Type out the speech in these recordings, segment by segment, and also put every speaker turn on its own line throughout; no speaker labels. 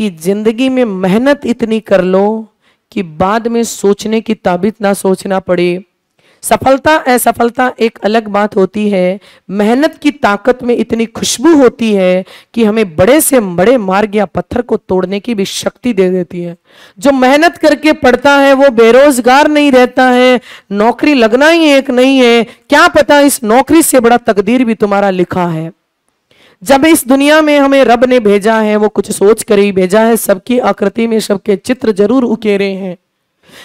कि जिंदगी में मेहनत इतनी कर लो कि बाद में सोचने की ताबित ना सोचना पड़े सफलता असफलता एक अलग बात होती है मेहनत की ताकत में इतनी खुशबू होती है कि हमें बड़े से बड़े मार्ग या पत्थर को तोड़ने की भी शक्ति दे देती है जो मेहनत करके पढ़ता है वो बेरोजगार नहीं रहता है नौकरी लगना ही एक नहीं है क्या पता इस नौकरी से बड़ा तकदीर भी तुम्हारा लिखा है जब इस दुनिया में हमें रब ने भेजा है वो कुछ सोच कर ही भेजा है सबकी आकृति में सबके चित्र जरूर उकेरे हैं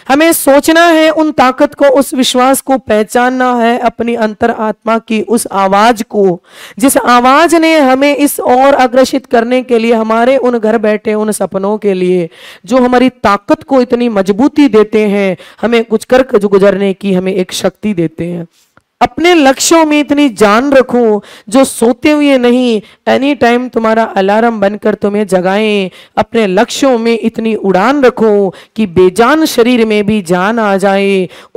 हमें सोचना है उन ताकत को उस विश्वास को पहचानना है अपनी अंतर आत्मा की उस आवाज को जिस आवाज ने हमें इस और अग्रसित करने के लिए हमारे उन घर बैठे उन सपनों के लिए जो हमारी ताकत को इतनी मजबूती देते हैं हमें कुछ कर गुजरने की हमें एक शक्ति देते हैं अपने लक्ष्यों में इतनी जान रखूं जो सोते हुए नहीं एनी टाइम तुम्हारा अलार्म बनकर तुम्हें जगाएं अपने लक्ष्यों में इतनी उड़ान रखूं कि बेजान शरीर में भी जान आ जाए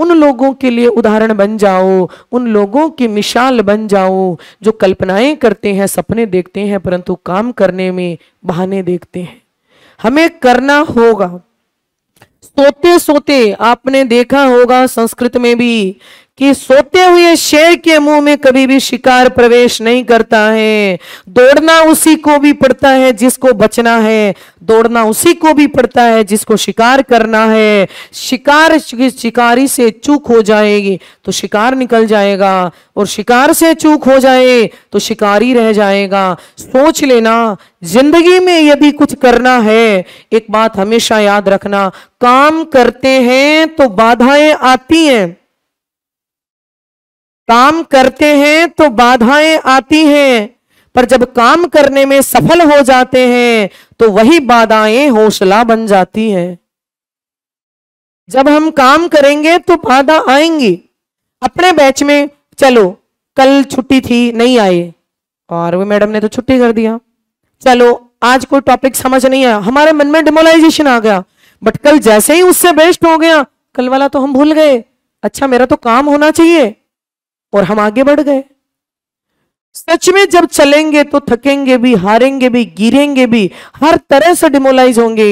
उन लोगों के लिए उदाहरण बन जाओ उन लोगों की मिसाल बन जाओ जो कल्पनाएं करते हैं सपने देखते हैं परंतु काम करने में बहाने देखते हैं हमें करना होगा सोते सोते आपने देखा होगा संस्कृत में भी कि सोते हुए शेर के मुंह में कभी भी शिकार प्रवेश नहीं करता है दौड़ना उसी को भी पड़ता है जिसको बचना है दौड़ना उसी को भी पड़ता है जिसको शिकार करना है शिकार शिकारी से चूक हो जाएगी तो शिकार निकल जाएगा और शिकार से चूक हो जाए तो शिकारी रह जाएगा सोच लेना जिंदगी में यदि कुछ करना है एक बात हमेशा याद रखना काम करते हैं तो बाधाएं आती हैं काम करते हैं तो बाधाएं आती हैं पर जब काम करने में सफल हो जाते हैं तो वही बाधाएं हौसला बन जाती हैं जब हम काम करेंगे तो बाधा आएंगी अपने बैच में चलो कल छुट्टी थी नहीं आए और वो मैडम ने तो छुट्टी कर दिया चलो आज कोई टॉपिक समझ नहीं आया हमारे मन में डिमोलाइजेशन आ गया बट कल जैसे ही उससे बेस्ट हो गया कल वाला तो हम भूल गए अच्छा मेरा तो काम होना चाहिए और हम आगे बढ़ गए सच में जब चलेंगे तो थकेंगे भी हारेंगे भी गिरेंगे भी हर तरह से डिमोलाइज होंगे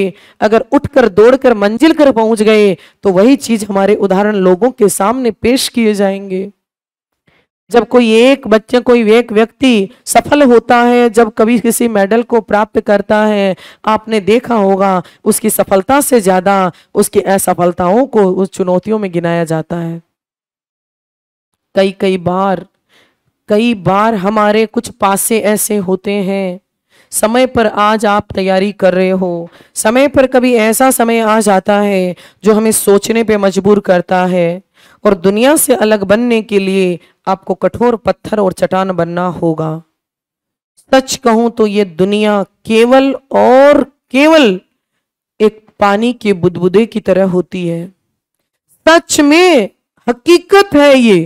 अगर उठकर दौड़कर मंजिल कर पहुंच गए तो वही चीज हमारे उदाहरण लोगों के सामने पेश किए जाएंगे जब कोई एक बच्चे कोई एक व्यक्ति सफल होता है जब कभी किसी मेडल को प्राप्त करता है आपने देखा होगा उसकी सफलता से ज्यादा उसकी असफलताओं को उस चुनौतियों में गिनाया जाता है कई कई बार कई बार हमारे कुछ पासे ऐसे होते हैं समय पर आज आप तैयारी कर रहे हो समय पर कभी ऐसा समय आ जाता है जो हमें सोचने पे मजबूर करता है और दुनिया से अलग बनने के लिए आपको कठोर पत्थर और चट्टान बनना होगा सच कहूं तो ये दुनिया केवल और केवल एक पानी के बुदबुदे की तरह होती है सच में हकीकत है ये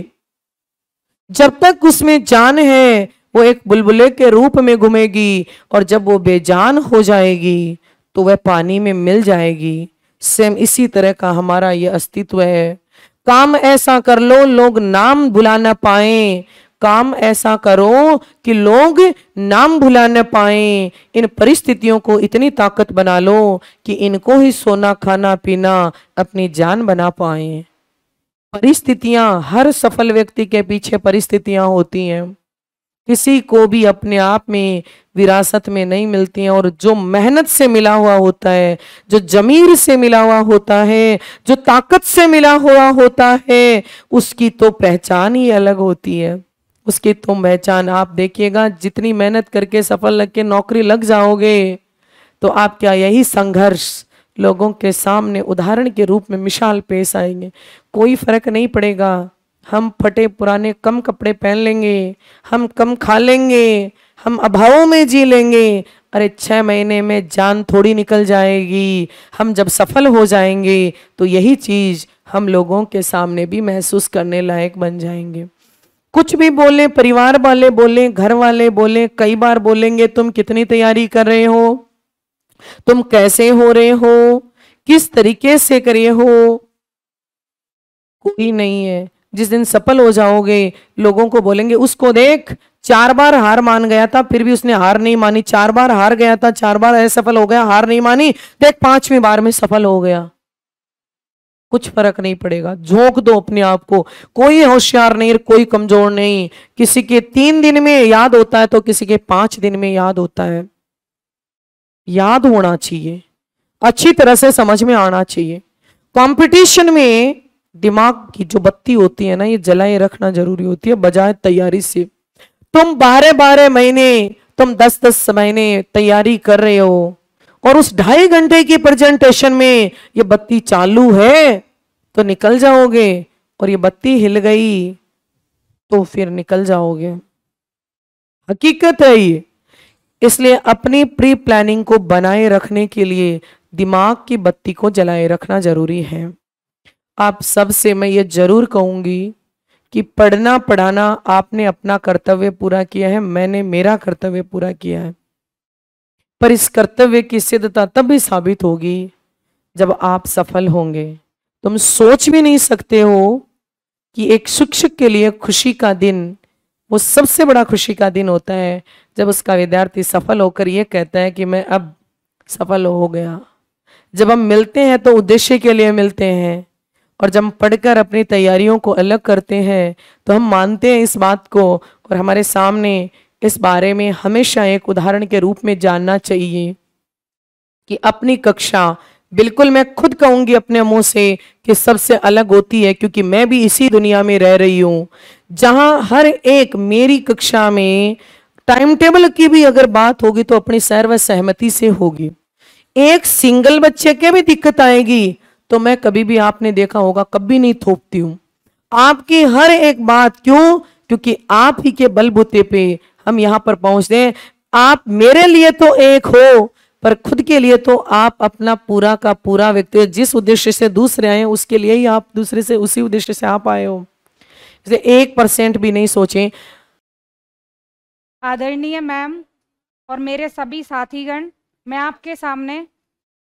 जब तक उसमें जान है वो एक बुलबुले के रूप में घूमेगी और जब वो बेजान हो जाएगी तो वह पानी में मिल जाएगी सेम इसी तरह का हमारा ये अस्तित्व है काम ऐसा कर लो लोग नाम भुला ना पाए काम ऐसा करो कि लोग नाम भुला ना पाए इन परिस्थितियों को इतनी ताकत बना लो कि इनको ही सोना खाना पीना अपनी जान बना पाएं परिस्थितियां हर सफल व्यक्ति के पीछे परिस्थितियां होती हैं किसी को भी अपने आप में विरासत में नहीं मिलती हैं और जो मेहनत से मिला हुआ होता है जो जमीर से मिला हुआ होता है जो ताकत से मिला हुआ होता है उसकी तो पहचान ही अलग होती है उसकी तो पहचान आप देखिएगा जितनी मेहनत करके सफल लग के नौकरी लग जाओगे तो आप क्या यही संघर्ष लोगों के सामने उदाहरण के रूप में मिसाल पेश आएंगे कोई फर्क नहीं पड़ेगा हम फटे पुराने कम कपड़े पहन लेंगे हम कम खा लेंगे हम अभावों में जी लेंगे अरे छः महीने में जान थोड़ी निकल जाएगी हम जब सफल हो जाएंगे तो यही चीज़ हम लोगों के सामने भी महसूस करने लायक बन जाएंगे कुछ भी बोले परिवार वाले बोले घर वाले बोले कई बार बोलेंगे तुम कितनी तैयारी कर रहे हो तुम कैसे हो रहे हो किस तरीके से करे हो कोई नहीं है जिस दिन सफल हो जाओगे लोगों को बोलेंगे उसको देख चार बार हार मान गया था फिर भी उसने हार नहीं मानी चार बार हार गया था चार बार असफल हो गया हार नहीं मानी देख पांचवी बार में सफल हो गया कुछ फर्क नहीं पड़ेगा झोंक दो अपने आप को कोई होशियार नहीं कोई कमजोर नहीं किसी के तीन दिन में याद होता है तो किसी के पांच दिन में याद होता है याद होना चाहिए अच्छी तरह से समझ में आना चाहिए कंपटीशन में दिमाग की जो बत्ती होती है ना ये जलाए रखना जरूरी होती है बजाय तैयारी से तुम बारह बारह महीने तुम दस दस महीने तैयारी कर रहे हो और उस ढाई घंटे की प्रेजेंटेशन में ये बत्ती चालू है तो निकल जाओगे और ये बत्ती हिल गई तो फिर निकल जाओगे हकीकत है ये इसलिए अपनी प्री प्लानिंग को बनाए रखने के लिए दिमाग की बत्ती को जलाए रखना जरूरी है आप सबसे मैं ये जरूर कहूँगी कि पढ़ना पढ़ाना आपने अपना कर्तव्य पूरा किया है मैंने मेरा कर्तव्य पूरा किया है पर इस कर्तव्य की सिद्धता तब भी साबित होगी जब आप सफल होंगे तुम सोच भी नहीं सकते हो कि एक शिक्षक के लिए खुशी का दिन वो सबसे बड़ा खुशी का दिन होता है जब उसका विद्यार्थी सफल होकर ये कहता है कि मैं अब सफल हो गया जब हम मिलते हैं तो उद्देश्य के लिए मिलते हैं और जब पढ़कर अपनी तैयारियों को अलग करते हैं तो हम मानते हैं इस बात को और हमारे सामने इस बारे में हमेशा एक उदाहरण के रूप में जानना चाहिए कि अपनी कक्षा बिल्कुल मैं खुद कहूंगी अपने मुंह से कि सबसे अलग होती है क्योंकि मैं भी इसी दुनिया में रह रही हूं जहां हर एक मेरी कक्षा में टाइम टेबल की भी अगर बात होगी तो अपनी सर्व सहमति से होगी एक सिंगल बच्चे के भी दिक्कत आएगी तो मैं कभी भी आपने देखा होगा कभी नहीं थोपती हूं आपकी हर एक बात क्यों क्योंकि आप ही के बलबूते पे हम यहां पर पहुंच रहे हैं आप मेरे लिए तो एक हो पर खुद के लिए तो आप अपना पूरा का पूरा व्यक्ति जिस उद्देश्य से दूसरे आए उसके लिए ही आप दूसरे से उसी उद्देश्य से आप आए हो जैसे एक परसेंट भी नहीं सोचें
आदरणीय मैम और मेरे सभी साथीगण मैं आपके सामने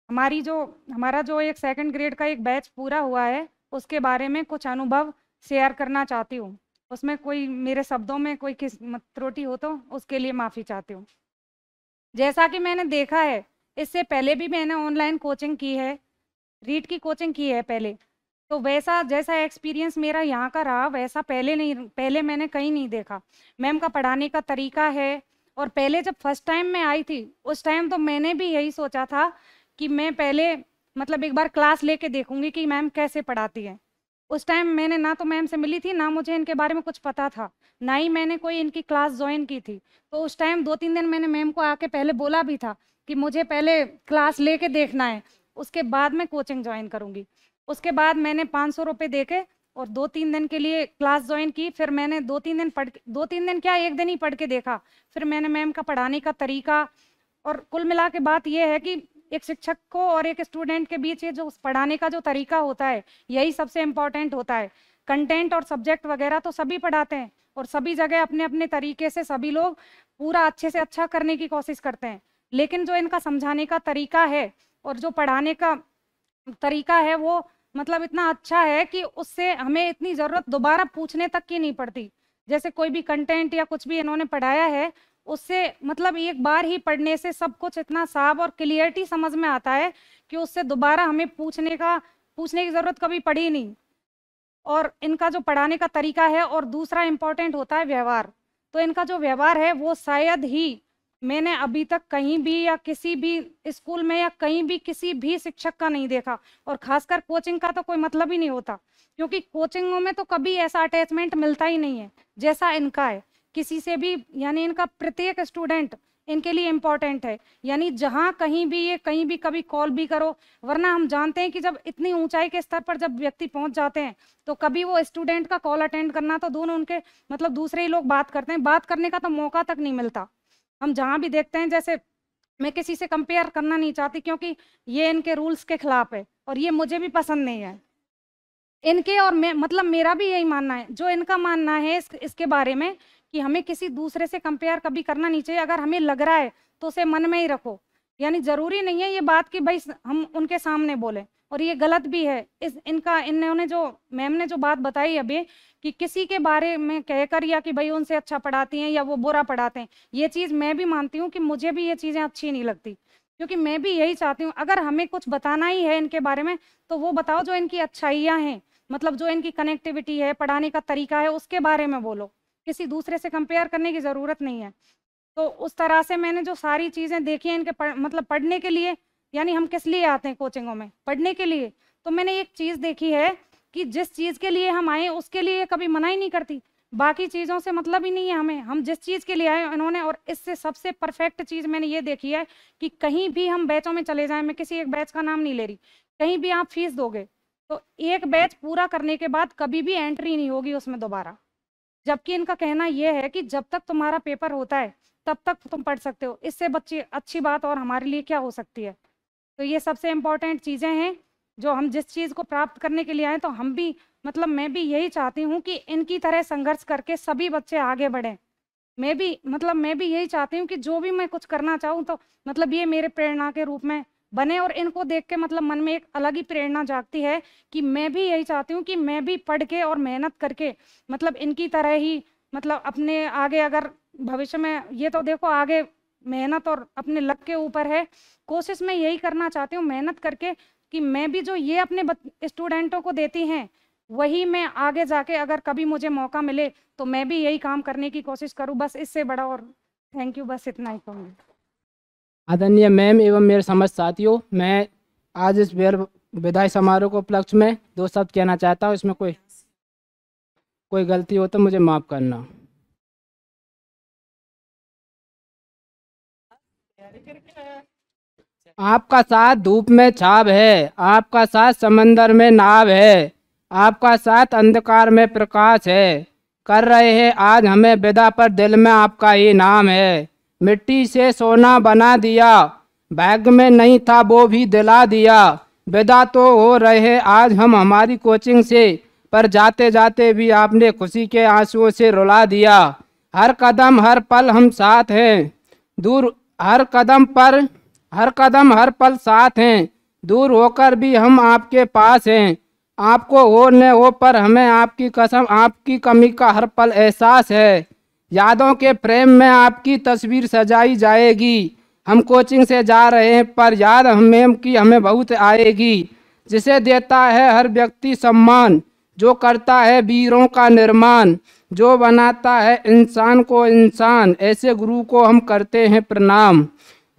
हमारी जो हमारा जो एक सेकंड ग्रेड का एक बैच पूरा हुआ है उसके बारे में कुछ अनुभव शेयर करना चाहती हूँ उसमें कोई मेरे शब्दों में कोई किस त्रुटि हो तो उसके लिए माफ़ी चाहती हूँ जैसा कि मैंने देखा है इससे पहले भी मैंने ऑनलाइन कोचिंग की है रीट की कोचिंग की है पहले तो वैसा जैसा एक्सपीरियंस मेरा यहाँ का रहा वैसा पहले नहीं पहले मैंने कहीं नहीं देखा मैम का पढ़ाने का तरीका है और पहले जब फर्स्ट टाइम मैं आई थी उस टाइम तो मैंने भी यही सोचा था कि मैं पहले मतलब एक बार क्लास लेके देखूंगी कि मैम कैसे पढ़ाती है उस टाइम मैंने ना तो मैम से मिली थी ना मुझे इनके बारे में कुछ पता था ना ही मैंने कोई इनकी क्लास ज्वाइन की थी तो उस टाइम दो तीन दिन मैंने मैम को आके पहले बोला भी था कि मुझे पहले क्लास लेके देखना है उसके बाद मैं कोचिंग ज्वाइन करूँगी उसके बाद मैंने पाँच सौ रुपये के और दो तीन दिन के लिए क्लास ज्वाइन की फिर मैंने दो तीन दिन पढ़ दो तीन दिन क्या एक दिन ही पढ़ के देखा फिर मैंने मैम का पढ़ाने का तरीका और कुल मिला के बात यह है कि एक शिक्षक को और एक स्टूडेंट के बीच ये जो पढ़ाने का जो तरीका होता है यही सबसे इम्पॉर्टेंट होता है कंटेंट और सब्जेक्ट वगैरह तो सभी पढ़ाते हैं और सभी जगह अपने अपने तरीके से सभी लोग पूरा अच्छे से अच्छा करने की कोशिश करते हैं लेकिन जो इनका समझाने का तरीका है और जो पढ़ाने का तरीका है वो मतलब इतना अच्छा है कि उससे हमें इतनी ज़रूरत दोबारा पूछने तक की नहीं पड़ती जैसे कोई भी कंटेंट या कुछ भी इन्होंने पढ़ाया है उससे मतलब एक बार ही पढ़ने से सब कुछ इतना साफ और क्लियरिटी समझ में आता है कि उससे दोबारा हमें पूछने का पूछने की ज़रूरत कभी पड़ी नहीं और इनका जो पढ़ाने का तरीका है और दूसरा इम्पॉर्टेंट होता है व्यवहार तो इनका जो व्यवहार है वो शायद ही मैंने अभी तक कहीं भी या किसी भी स्कूल में या कहीं भी किसी भी शिक्षक का नहीं देखा और खासकर कोचिंग का तो कोई मतलब ही नहीं होता क्योंकि कोचिंगों में तो कभी ऐसा अटैचमेंट मिलता ही नहीं है जैसा इनका है किसी से भी यानी इनका प्रत्येक स्टूडेंट इनके लिए इम्पोर्टेंट है यानी जहाँ कहीं भी ये कहीं भी कभी कॉल भी करो वरना हम जानते हैं कि जब इतनी ऊंचाई के स्तर पर जब व्यक्ति पहुंच जाते हैं तो कभी वो स्टूडेंट का कॉल अटेंड करना तो दोनों उनके मतलब दूसरे ही लोग बात करते हैं बात करने का तो मौका तक नहीं मिलता हम जहाँ भी देखते हैं जैसे मैं किसी से कंपेयर करना नहीं चाहती क्योंकि ये इनके रूल्स के खिलाफ है और ये मुझे भी पसंद नहीं है इनके और मैं मतलब मेरा भी यही मानना है जो इनका मानना है इस, इसके बारे में कि हमें किसी दूसरे से कंपेयर कभी करना नहीं चाहिए अगर हमें लग रहा है तो उसे मन में ही रखो यानी जरूरी नहीं है ये बात कि भाई हम उनके सामने बोले और ये गलत भी है इस इनका इन्होंने जो मैम ने जो बात बताई अभी कि किसी के बारे में कहकर या कि भाई उनसे अच्छा पढ़ाती हैं या वो बुरा पढ़ाते हैं ये चीज़ मैं भी मानती हूँ कि मुझे भी ये चीज़ें अच्छी नहीं लगती क्योंकि मैं भी यही चाहती हूँ अगर हमें कुछ बताना ही है इनके बारे में तो वो बताओ जो इनकी अच्छाइयाँ हैं मतलब जो इनकी कनेक्टिविटी है पढ़ाने का तरीका है उसके बारे में बोलो किसी दूसरे से कंपेयर करने की ज़रूरत नहीं है तो उस तरह से मैंने जो सारी चीज़ें देखी हैं इनके पढ़, मतलब पढ़ने के लिए यानी हम किस लिए आते हैं कोचिंगों में पढ़ने के लिए तो मैंने एक चीज़ देखी है कि जिस चीज़ के लिए हम आए उसके लिए कभी मना ही नहीं करती बाकी चीज़ों से मतलब ही नहीं है हमें हम जिस चीज़ के लिए आए उन्होंने और इससे सबसे परफेक्ट चीज़ मैंने ये देखी है कि कहीं भी हम बैचों में चले जाएं मैं किसी एक बैच का नाम नहीं ले रही कहीं भी आप फीस दोगे तो एक बैच पूरा करने के बाद कभी भी एंट्री नहीं होगी उसमें दोबारा जबकि इनका कहना यह है कि जब तक तुम्हारा पेपर होता है तब तक तुम पढ़ सकते हो इससे बच्चे अच्छी बात और हमारे लिए क्या हो सकती है तो ये सबसे इम्पोर्टेंट चीज़ें हैं जो हम जिस चीज़ को प्राप्त करने के लिए आए तो हम भी मतलब मैं भी यही चाहती हूँ कि इनकी तरह संघर्ष करके सभी बच्चे आगे बढ़ें मैं भी मतलब मैं भी यही चाहती हूँ कि जो भी मैं कुछ करना चाहूँ तो मतलब ये मेरे प्रेरणा के रूप में बने और इनको देख के मतलब मन में एक अलग ही प्रेरणा जागती है कि मैं भी यही चाहती हूँ कि मैं भी पढ़ के और मेहनत करके मतलब इनकी तरह ही मतलब अपने आगे अगर भविष्य में ये तो देखो आगे मेहनत और अपने लक के ऊपर है कोशिश में यही करना चाहती हूँ मेहनत करके कि मैं भी जो ये अपने स्टूडेंटों को देती हैं वही मैं आगे जाके अगर कभी मुझे मौका मिले तो मैं भी यही काम करने की कोशिश करूँ बस इससे बड़ा और थैंक यू बस इतना ही कहूँगी
आदरणीय मैम एवं मेरे समझ साथियों मैं आज इस विदाई समारोह को उपलक्ष्य में दो शब्द कहना चाहता हूँ इसमें कोई कोई गलती हो तो मुझे माफ़ करना आपका साथ धूप में छाप है आपका साथ समंदर में नाव है आपका साथ अंधकार में प्रकाश है कर रहे हैं आज हमें बेदा पर दिल में आपका ही नाम है मिट्टी से सोना बना दिया बैग में नहीं था वो भी दिला दिया बेदा तो हो रहे आज हम हमारी कोचिंग से पर जाते जाते भी आपने खुशी के आंसुओं से रुला दिया हर कदम हर पल हम साथ हैं दूर हर कदम पर हर कदम हर पल साथ हैं दूर होकर भी हम आपके पास हैं आपको हो न हो पर हमें आपकी कसम आपकी कमी का हर पल एहसास है यादों के प्रेम में आपकी तस्वीर सजाई जाएगी हम कोचिंग से जा रहे हैं पर याद हमें की हमें बहुत आएगी जिसे देता है हर व्यक्ति सम्मान जो करता है वीरों का निर्माण जो बनाता है इंसान को इंसान ऐसे गुरु को हम करते हैं प्रणाम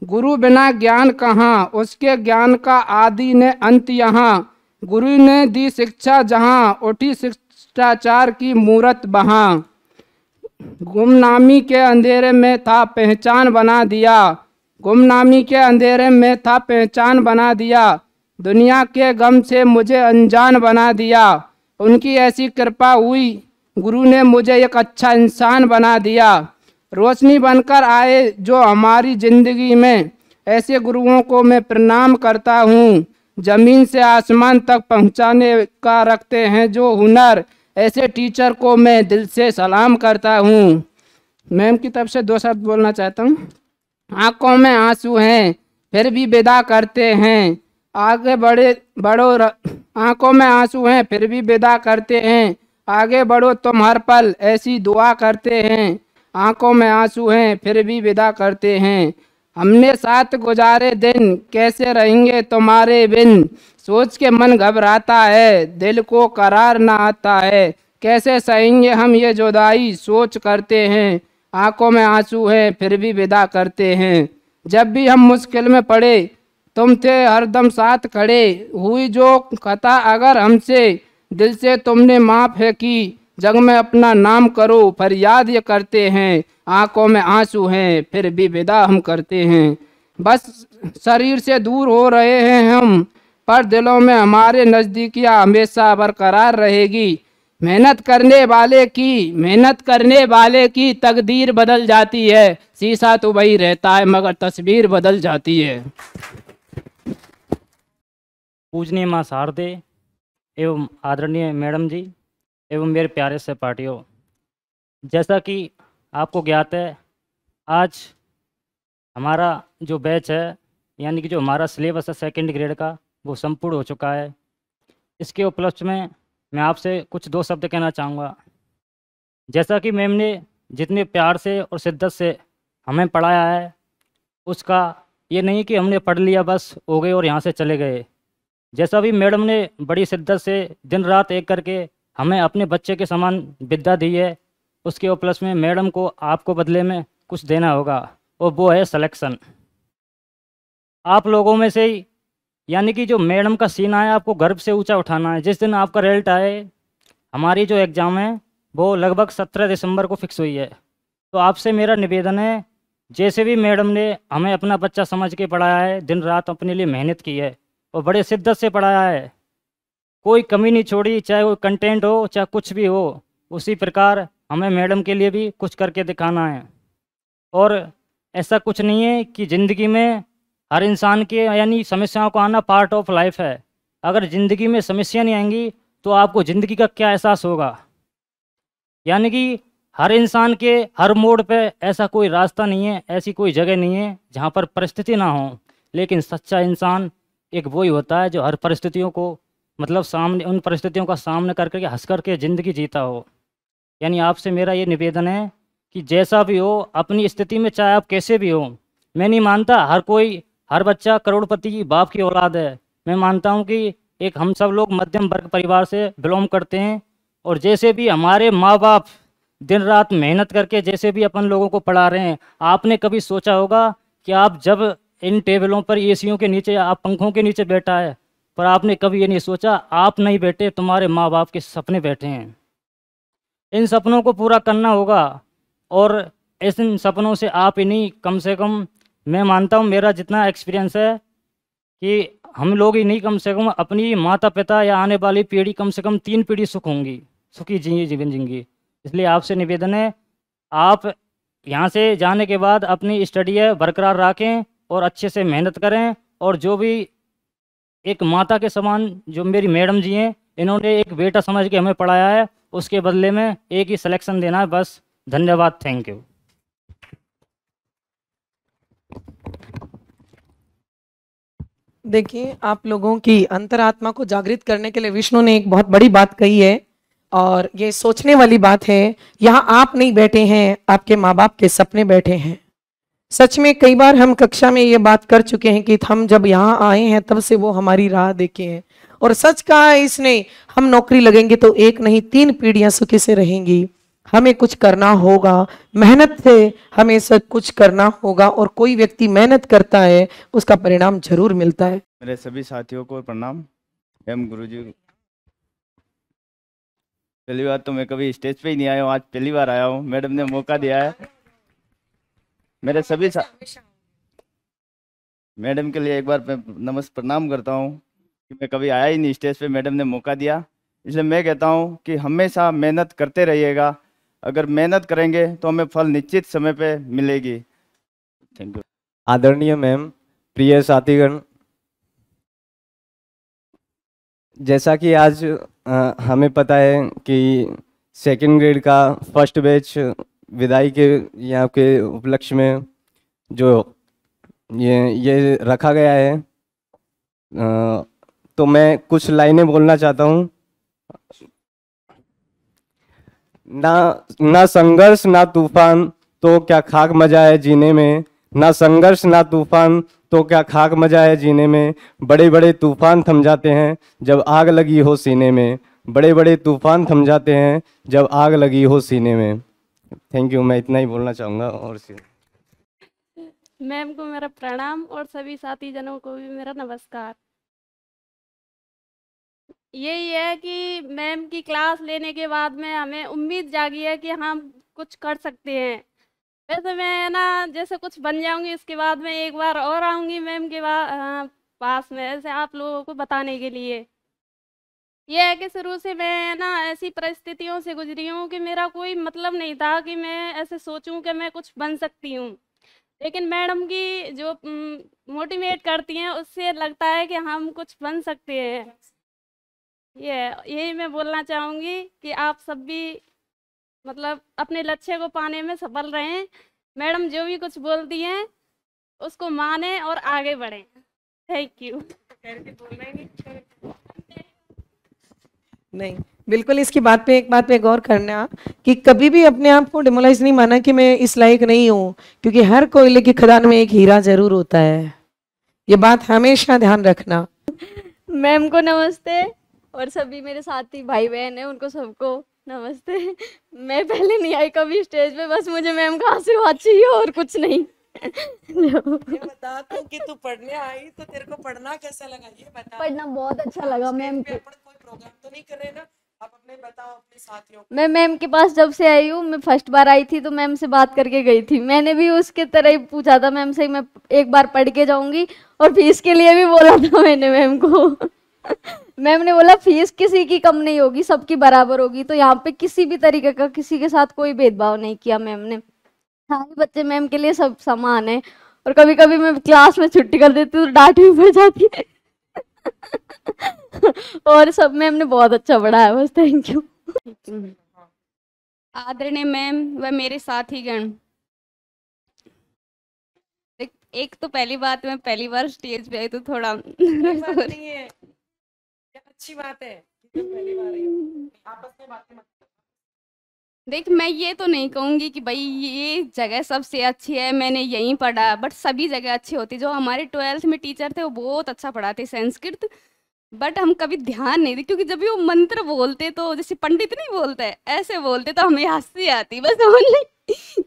गुरु बिना ज्ञान कहाँ उसके ज्ञान का आदि ने अंत यहाँ गुरु ने दी शिक्षा जहाँ उठी शिष्टाचार की मूरत बहाँ गुमनामी के अंधेरे में था पहचान बना दिया गुमनामी के अंधेरे में था पहचान बना दिया दुनिया के गम से मुझे अनजान बना दिया उनकी ऐसी कृपा हुई गुरु ने मुझे एक अच्छा इंसान बना दिया रोशनी बनकर आए जो हमारी ज़िंदगी में ऐसे गुरुओं को मैं प्रणाम करता हूँ ज़मीन से आसमान तक पहुँचाने का रखते हैं जो हुनर ऐसे टीचर को मैं दिल से सलाम करता हूँ मैम की तरफ से दो शब्द बोलना चाहता हूँ आँखों में आंसू हैं फिर भी विदा करते हैं आगे बड़े बड़ो आँखों में आंसू हैं फिर भी विदा करते हैं आगे बढ़ो तुम हर पल ऐसी दुआ करते हैं आंखों में आंसू हैं फिर भी विदा करते हैं हमने साथ गुजारे दिन कैसे रहेंगे तुम्हारे बिन सोच के मन घबराता है दिल को करार ना आता है कैसे सहेंगे हम ये जुदाई सोच करते हैं आंखों में आंसू हैं फिर भी विदा करते हैं जब भी हम मुश्किल में पड़े तुम थे हरदम साथ खड़े हुई जो कथा अगर हमसे दिल से तुमने माफ़ है की जग में अपना नाम करो याद ये करते हैं आंखों में आंसू हैं फिर भी विदा हम करते हैं बस शरीर से दूर हो रहे हैं हम पर दिलों में हमारे नज़दीकियाँ हमेशा बरकरार रहेगी मेहनत करने वाले की मेहनत करने वाले की तकदीर बदल जाती
है शीशा तो वही रहता है मगर तस्वीर बदल जाती है पूजनीय माँ शारदे एवं आदरणीय मैडम जी एवं मेरे प्यारे से जैसा कि आपको ज्ञात है आज हमारा जो बैच है यानी कि जो हमारा सिलेबस है सेकेंड ग्रेड का वो संपूर्ण हो चुका है इसके उपलक्ष्य में मैं आपसे कुछ दो शब्द कहना चाहूँगा जैसा कि मैम ने जितने प्यार से और शिद्दत से हमें पढ़ाया है उसका ये नहीं कि हमने पढ़ लिया बस हो गए और यहाँ से चले गए जैसा भी मैडम ने बड़ी शिद्दत से दिन रात एक करके हमें अपने बच्चे के समान विद्या दी है उसके और प्लस में मैडम को आपको बदले में कुछ देना होगा और वो है सलेक्शन आप लोगों में से ही यानी कि जो मैडम का सीन आया आपको गर्व से ऊंचा उठाना है जिस दिन आपका रिजल्ट आए हमारी जो एग्ज़ाम है वो लगभग सत्रह दिसंबर को फिक्स हुई है तो आपसे मेरा निवेदन है जैसे भी मैडम ने हमें अपना बच्चा समझ के पढ़ाया है दिन रात अपने लिए मेहनत की है और बड़े शिद्दत से पढ़ाया है कोई कमी नहीं छोड़ी चाहे वो कंटेंट हो चाहे कुछ भी हो उसी प्रकार हमें मैडम के लिए भी कुछ करके दिखाना है और ऐसा कुछ नहीं है कि ज़िंदगी में हर इंसान के यानी समस्याओं को आना पार्ट ऑफ लाइफ है अगर ज़िंदगी में समस्या नहीं आएंगी तो आपको ज़िंदगी का क्या एहसास होगा यानी कि हर इंसान के हर मोड़ पे ऐसा कोई रास्ता नहीं है ऐसी कोई जगह नहीं है जहाँ पर परिस्थिति ना हो लेकिन सच्चा इंसान एक वही होता है जो हर परिस्थितियों को मतलब सामने उन परिस्थितियों का सामना कर करके हंस करके ज़िंदगी जीता हो यानी आपसे मेरा ये निवेदन है कि जैसा भी हो अपनी स्थिति में चाहे आप कैसे भी हो मैं नहीं मानता हर कोई हर बच्चा करोड़पति बाप की औलाद है मैं मानता हूँ कि एक हम सब लोग मध्यम वर्ग परिवार से बिलोंग करते हैं और जैसे भी हमारे माँ बाप दिन रात मेहनत करके जैसे भी अपन लोगों को पढ़ा रहे हैं आपने कभी सोचा होगा कि आप जब इन टेबलों पर एसीयों के नीचे आप पंखों के नीचे बैठा है पर आपने कभी ये नहीं सोचा आप नहीं बैठे तुम्हारे माँ बाप के सपने बैठे हैं इन सपनों को पूरा करना होगा और इस सपनों से आप इन्हीं कम से कम मैं मानता हूँ मेरा जितना एक्सपीरियंस है कि हम लोग ही नहीं कम से कम अपनी माता पिता या आने वाली पीढ़ी कम से कम तीन पीढ़ी सुख होंगी सुखी जिए जीवन जिंगी इसलिए आपसे निवेदन है आप यहाँ से जाने के बाद अपनी स्टडी है बरकरार रखें और अच्छे से मेहनत करें और जो भी एक माता के समान जो मेरी मैडम जी हैं इन्होंने एक बेटा समझ के हमें पढ़ाया है उसके बदले में एक ही सिलेक्शन देना है बस धन्यवाद थैंक यू
देखिए आप लोगों की अंतरात्मा को जागृत करने के लिए विष्णु ने एक बहुत बड़ी बात कही है और ये सोचने वाली बात है यहाँ आप नहीं बैठे हैं आपके माँ बाप के सपने बैठे हैं सच में कई बार हम कक्षा में ये बात कर चुके हैं कि हम जब यहाँ आए हैं तब से वो हमारी राह देखे हैं और सच कहा है इसने हम नौकरी लगेंगे तो एक नहीं तीन पीढ़ियां सुखी से रहेंगी हमें कुछ करना होगा मेहनत से हमें सब कुछ करना होगा और कोई व्यक्ति मेहनत करता है उसका परिणाम जरूर मिलता है
मेरे सभी साथियों को प्रणाम एम गुरु जी पहली बार तो मैं कभी स्टेज पे ही नहीं आया हूँ आज पहली बार आया हूँ मैडम ने मौका दिया है मेरे सभी मैडम के लिए एक बार मैं नमस् प्रणाम करता हूँ कि मैं कभी आया ही नहीं स्टेज पे मैडम ने मौका दिया इसलिए मैं कहता हूँ कि हमेशा मेहनत करते रहिएगा अगर मेहनत करेंगे तो हमें फल निश्चित समय पे मिलेगी थैंक यू
आदरणीय मैम प्रिय साथीगण जैसा कि आज आ, हमें पता है कि सेकेंड ग्रेड का फर्स्ट बैच विदाई के ये आपके उपलक्ष्य में जो ये ये रखा गया है तो मैं कुछ लाइनें बोलना चाहता हूँ ना ना संघर्ष ना तूफान तो क्या खाक मजा है जीने में ना संघर्ष ना तूफान तो क्या खाक मजा है जीने में बड़े बड़े तूफान थम जाते हैं जब आग लगी हो सीने में बड़े बड़े तूफान थम जाते हैं जब आग लगी हो सीने में थैंक यू मैं इतना ही बोलना चाहूँगा और से
मैम को मेरा प्रणाम और सभी साथी जनों को भी मेरा नमस्कार यही है कि मैम की क्लास लेने के बाद में हमें उम्मीद जागी है कि हम कुछ कर सकते हैं वैसे मैं ना जैसे कुछ बन जाऊंगी इसके बाद में एक बार और आऊंगी मैम के पास में ऐसे आप लोगों को बताने के लिए ये है कि शुरू से मैं ना ऐसी परिस्थितियों से गुजरी हूँ कि मेरा कोई मतलब नहीं था कि मैं ऐसे सोचूं कि मैं कुछ बन सकती हूँ लेकिन मैडम की जो मोटिवेट करती हैं उससे लगता है कि हम कुछ बन सकते हैं ये यही मैं बोलना चाहूँगी कि आप सब भी मतलब अपने लक्ष्य को पाने में सफल रहें मैडम जो भी कुछ बोलती हैं उसको माने और आगे बढ़ें थैंक यू
नहीं बिल्कुल इसकी बात पे एक बात पे गौर करना कि कभी भी अपने आप को डिमोलाइज नहीं माना कि मैं इस लायक नहीं हूँ क्योंकि हर कोयले की खदान में एक हीरा जरूर होता है ये बात हमेशा ध्यान रखना
मैम को नमस्ते
और सभी मेरे साथी भाई बहन है उनको सबको नमस्ते मैं पहले नहीं आई कभी स्टेज पे बस मुझे मैम का आशीर्वाद चाहिए और कुछ नहीं ये
बता कि तू पढ़ने आई तो तेरे को पढ़ना कैसा लगा ये बता पढ़ना बहुत अच्छा लगा मैम कोई प्रोग्राम तो नहीं कर रहे ना अपने बताओ अपने
मैं मैम के पास जब से आई हूँ मैं फर्स्ट बार आई थी तो मैम से बात करके गई थी मैंने भी उसके तरह ही पूछा था मैम से मैं एक बार पढ़ के जाऊंगी और फीस के लिए भी बोला था मैंने मैम को मैम ने बोला फीस किसी की कम नहीं होगी सबकी बराबर होगी तो यहाँ पे किसी भी तरीके का किसी के साथ कोई भेदभाव नहीं किया मैम ने सारे बच्चे मैम के लिए सब समान है और कभी कभी मैं क्लास में छुट्टी कर देती हूँ तो डांट भी पड़ जाती है और सब मैम ने बहुत अच्छा पढ़ाया बस थैंक यू आदरणीय मैम व मेरे साथ ही गण एक तो पहली बात मैं पहली बार स्टेज पे आई तो थोड़ा
नहीं है अच्छी बात तो है आपस में बातें
देख मैं ये तो नहीं कहूँगी कि भाई ये जगह सबसे अच्छी है मैंने यहीं पढ़ा बट सभी जगह अच्छी होती जो हमारे ट्वेल्थ में टीचर थे वो बहुत अच्छा पढ़ाते संस्कृत बट हम कभी ध्यान नहीं देते क्योंकि जब भी वो मंत्र बोलते तो जैसे पंडित नहीं बोलते ऐसे बोलते तो हमें हंसी आती बस ओनली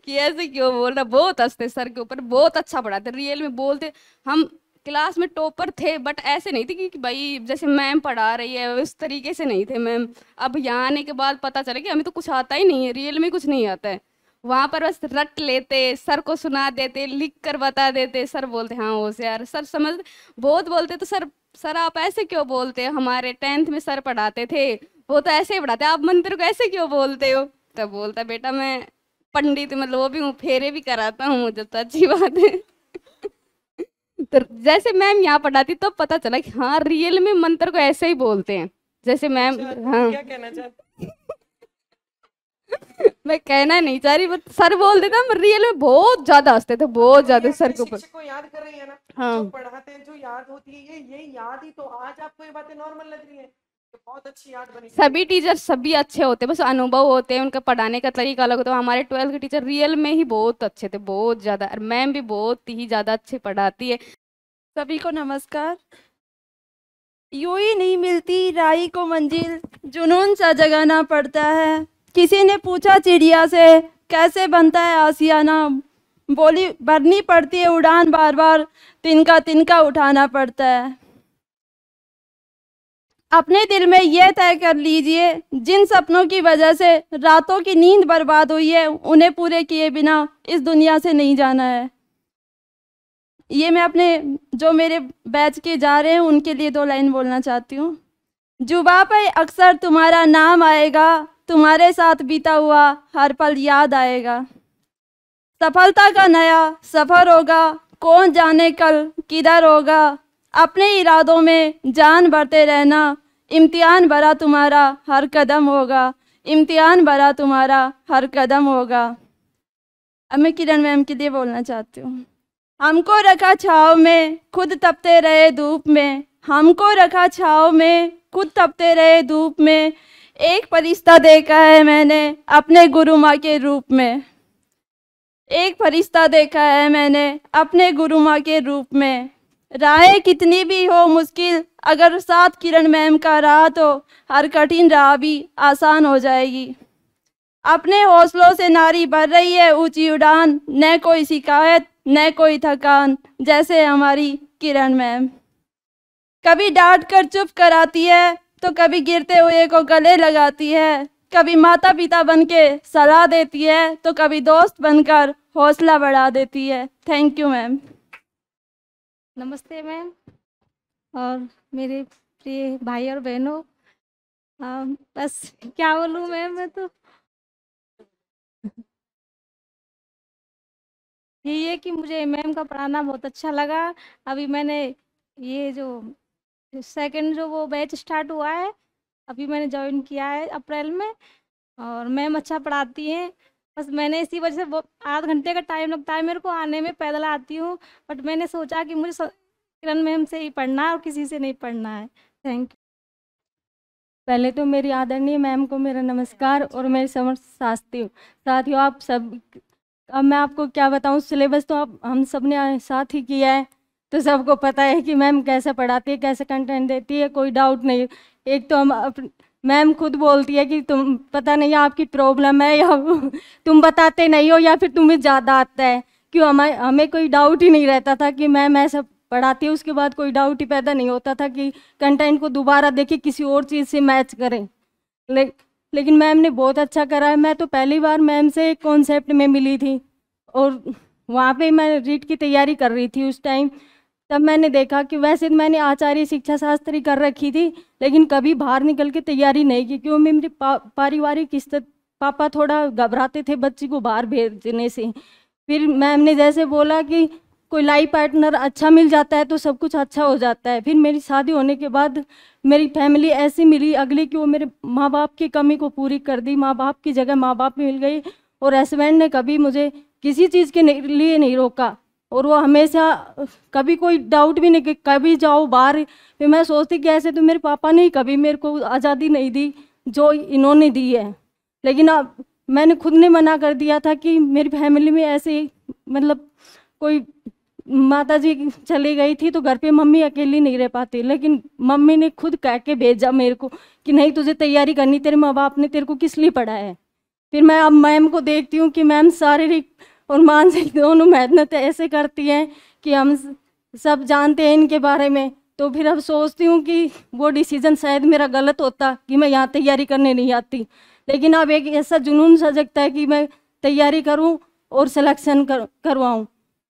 कि ऐसे क्यों बोल रहा बहुत हंसते सर के ऊपर बहुत अच्छा पढ़ाते रियल में बोलते हम क्लास में टॉपर थे बट ऐसे नहीं थे कि भाई जैसे मैम पढ़ा रही है उस तरीके से नहीं थे मैम अब यहाँ आने के बाद पता चला कि हमें तो कुछ आता ही नहीं है रियल में कुछ नहीं आता है वहाँ पर बस रट लेते सर को सुना देते लिख कर बता देते सर बोलते हाँ वो से यार सर समझ बहुत बोलते तो सर सर आप ऐसे क्यों बोलते हमारे टेंथ में सर पढ़ाते थे वो तो ऐसे ही पढ़ाते आप मंत्र को ऐसे क्यों बोलते हो तब बोलता बेटा मैं पंडित मतलब वो भी हूँ फेरे भी कराता हूँ मुझे तो अच्छी बात है तो जैसे मैम यहाँ पढ़ाती तो पता चला कि हाँ रियल में मंत्र को ऐसे ही बोलते हैं जैसे मैम अच्छा, तो
हाँ
मैं कहना नहीं चाह रही बट सर बोल देता हम रियल में बहुत ज्यादा हंसते थे बहुत तो ज्यादा सर के ऊपर
याद कर रही है ना हाँ पढ़ाते हैं जो याद होती है ये याद ही तो आज आपको ये बातें नॉर्मल लग रही है सभी टीचर
सभी अच्छे होते हैं बस अनुभव होते हैं उनका पढ़ाने का तरीका अलग होता है हमारे ट्वेल्थ के टीचर रियल में ही बहुत अच्छे थे बहुत
ज़्यादा और मैम भी बहुत ही ज़्यादा अच्छे पढ़ाती है सभी को नमस्कार यू ही नहीं मिलती राई को मंजिल जुनून सा जगाना पड़ता है किसी ने पूछा चिड़िया से कैसे बनता है आसियाना बोली भरनी पड़ती है उड़ान बार बार तिनका तिनका उठाना पड़ता है अपने दिल में यह तय कर लीजिए जिन सपनों की वजह से रातों की नींद बर्बाद हुई है उन्हें पूरे किए बिना इस दुनिया से नहीं जाना है ये मैं अपने जो मेरे बैच के जा रहे हैं उनके लिए दो लाइन बोलना चाहती हूँ जुबा पे अक्सर तुम्हारा नाम आएगा तुम्हारे साथ बीता हुआ हर पल याद आएगा सफलता का नया सफ़र होगा कौन जाने कल किधर होगा अपने इरादों में जान भरते रहना इम्तिहान भरा तुम्हारा हर कदम होगा इम्तिहान भरा तुम्हारा हर कदम होगा अब मैं किरण मैम के लिए बोलना चाहती हूँ हमको रखा छाव में खुद तपते रहे धूप में हमको रखा छाव में खुद तपते रहे धूप में एक फरिश्ता देखा है मैंने अपने गुरु माँ के रूप में एक फरिश्ता देखा है मैंने अपने गुरु माँ के रूप में राय कितनी भी हो मुश्किल अगर सात किरण मैम का राह तो हर कठिन राह भी आसान हो जाएगी अपने हौसलों से नारी भर रही है ऊंची उड़ान न कोई शिकायत न कोई थकान जैसे हमारी किरण मैम कभी डांट कर चुप कराती है तो कभी गिरते हुए को गले लगाती है कभी माता पिता बन के सलाह देती है तो कभी दोस्त बनकर हौसला बढ़ा देती है थैंक यू मैम
नमस्ते मैम और मेरे प्रिय भाई और बहनों बस क्या बोलूँ मैम मैं तो ये कि मुझे मैम का पढ़ाना बहुत अच्छा लगा अभी मैंने ये जो सेकंड जो वो बैच स्टार्ट हुआ है अभी मैंने ज्वाइन किया है अप्रैल में और मैम अच्छा पढ़ाती हैं बस मैंने इसी वजह से वो आध घंटे का टाइम लगता है मेरे को आने में पैदल आती हूँ बट मैंने सोचा कि मुझे किरण मैम से ही पढ़ना है और किसी
से नहीं पढ़ना है थैंक यू पहले तो मेरी आदरणीय मैम को मेरा नमस्कार और मैं समर्थ शास्त्री साथियों आप सब अब मैं आपको क्या बताऊँ सिलेबस तो आप हम सब ने साथ ही किया है तो सबको पता है कि मैम कैसे पढ़ाती है कैसे कंटेंट देती है कोई डाउट नहीं एक तो हम मैम खुद बोलती है कि तुम पता नहीं आपकी प्रॉब्लम है या तुम बताते नहीं हो या फिर तुम्हें ज़्यादा आता है क्यों हमें हमें कोई डाउट ही नहीं रहता था कि मैम ऐसा पढ़ाती है उसके बाद कोई डाउट ही पैदा नहीं होता था कि कंटेंट को दोबारा देखे किसी और चीज़ से मैच करें लेकिन लेकिन मैम ने बहुत अच्छा करा है मैं तो पहली बार मैम से एक कॉन्सेप्ट में मिली थी और वहाँ पे मैं रीट की तैयारी कर रही थी उस टाइम तब मैंने देखा कि वैसे तो मैंने आचार्य शिक्षा शास्त्री कर रखी थी लेकिन कभी बाहर निकल के तैयारी नहीं की क्यों मेरी पा, पारिवारिक स्थित पापा थोड़ा घबराते थे बच्ची को बाहर भेजने से फिर मैम ने जैसे बोला कि कोई लाइफ पार्टनर अच्छा मिल जाता है तो सब कुछ अच्छा हो जाता है फिर मेरी शादी होने के बाद मेरी फैमिली ऐसी मिली अगली कि वो मेरे माँ बाप की कमी को पूरी कर दी माँ बाप की जगह माँ बाप मिल गई और हस्बैंड ने कभी मुझे किसी चीज़ के लिए नहीं रोका और वो हमेशा कभी कोई डाउट भी नहीं कि कभी जाओ बाहर फिर मैं सोचती कि ऐसे तो मेरे पापा ने कभी मेरे को आज़ादी नहीं दी जो इन्होंने दी है लेकिन अब मैंने खुद ने मना कर दिया था कि मेरी फैमिली में ऐसे मतलब कोई माता जी चली गई थी तो घर पे मम्मी अकेली नहीं रह पाती लेकिन मम्मी ने खुद कह के भेजा मेरे को कि नहीं तुझे तैयारी करनी तेरे माँ बाप ने तेरे को किस लिए पढ़ा है फिर मैं अब मैम को देखती हूँ कि मैम शारीरिक और मानसिक दोनों मेहनत ऐसे करती हैं कि हम सब जानते हैं इनके बारे में तो फिर अब सोचती हूँ कि वो डिसीज़न शायद मेरा गलत होता कि मैं यहाँ तैयारी करने नहीं आती लेकिन अब एक ऐसा जुनून सा जगता है कि मैं तैयारी करूँ और सिलेक्शन कर करवाऊँ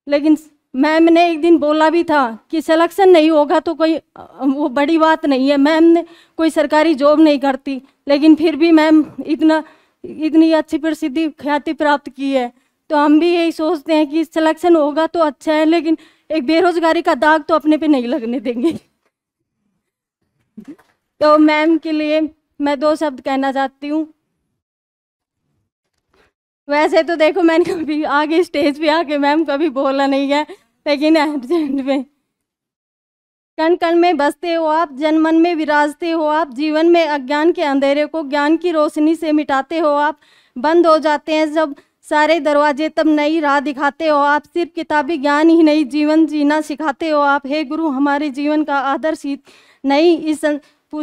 लेकिन मैम ने एक दिन बोला भी था कि सिलेक्शन नहीं होगा तो कोई वो बड़ी बात नहीं है मैम ने कोई सरकारी जॉब नहीं करती लेकिन फिर भी मैम इतना इतनी अच्छी प्रसिद्धि ख्याति प्राप्त की है तो हम भी यही सोचते हैं कि सिलेक्शन होगा तो अच्छा है लेकिन एक बेरोजगारी का दाग तो अपने पे नहीं लगने देंगे तो मैम के लिए मैं दो शब्द कहना चाहती हूँ वैसे तो देखो मैंने कभी आगे स्टेज पे आके मैम कभी बोला नहीं है पैगिन अर्जेंट में कण कण में बसते हो आप जन मन में विराजते हो आप जीवन में अज्ञान के अंधेरे को ज्ञान की रोशनी से मिटाते हो आप बंद हो जाते हैं जब सारे दरवाजे तब नई राह दिखाते हो आप सिर्फ किताबी ज्ञान ही नहीं जीवन जीना सिखाते हो आप हे गुरु हमारे जीवन का आदर्श नहीं इस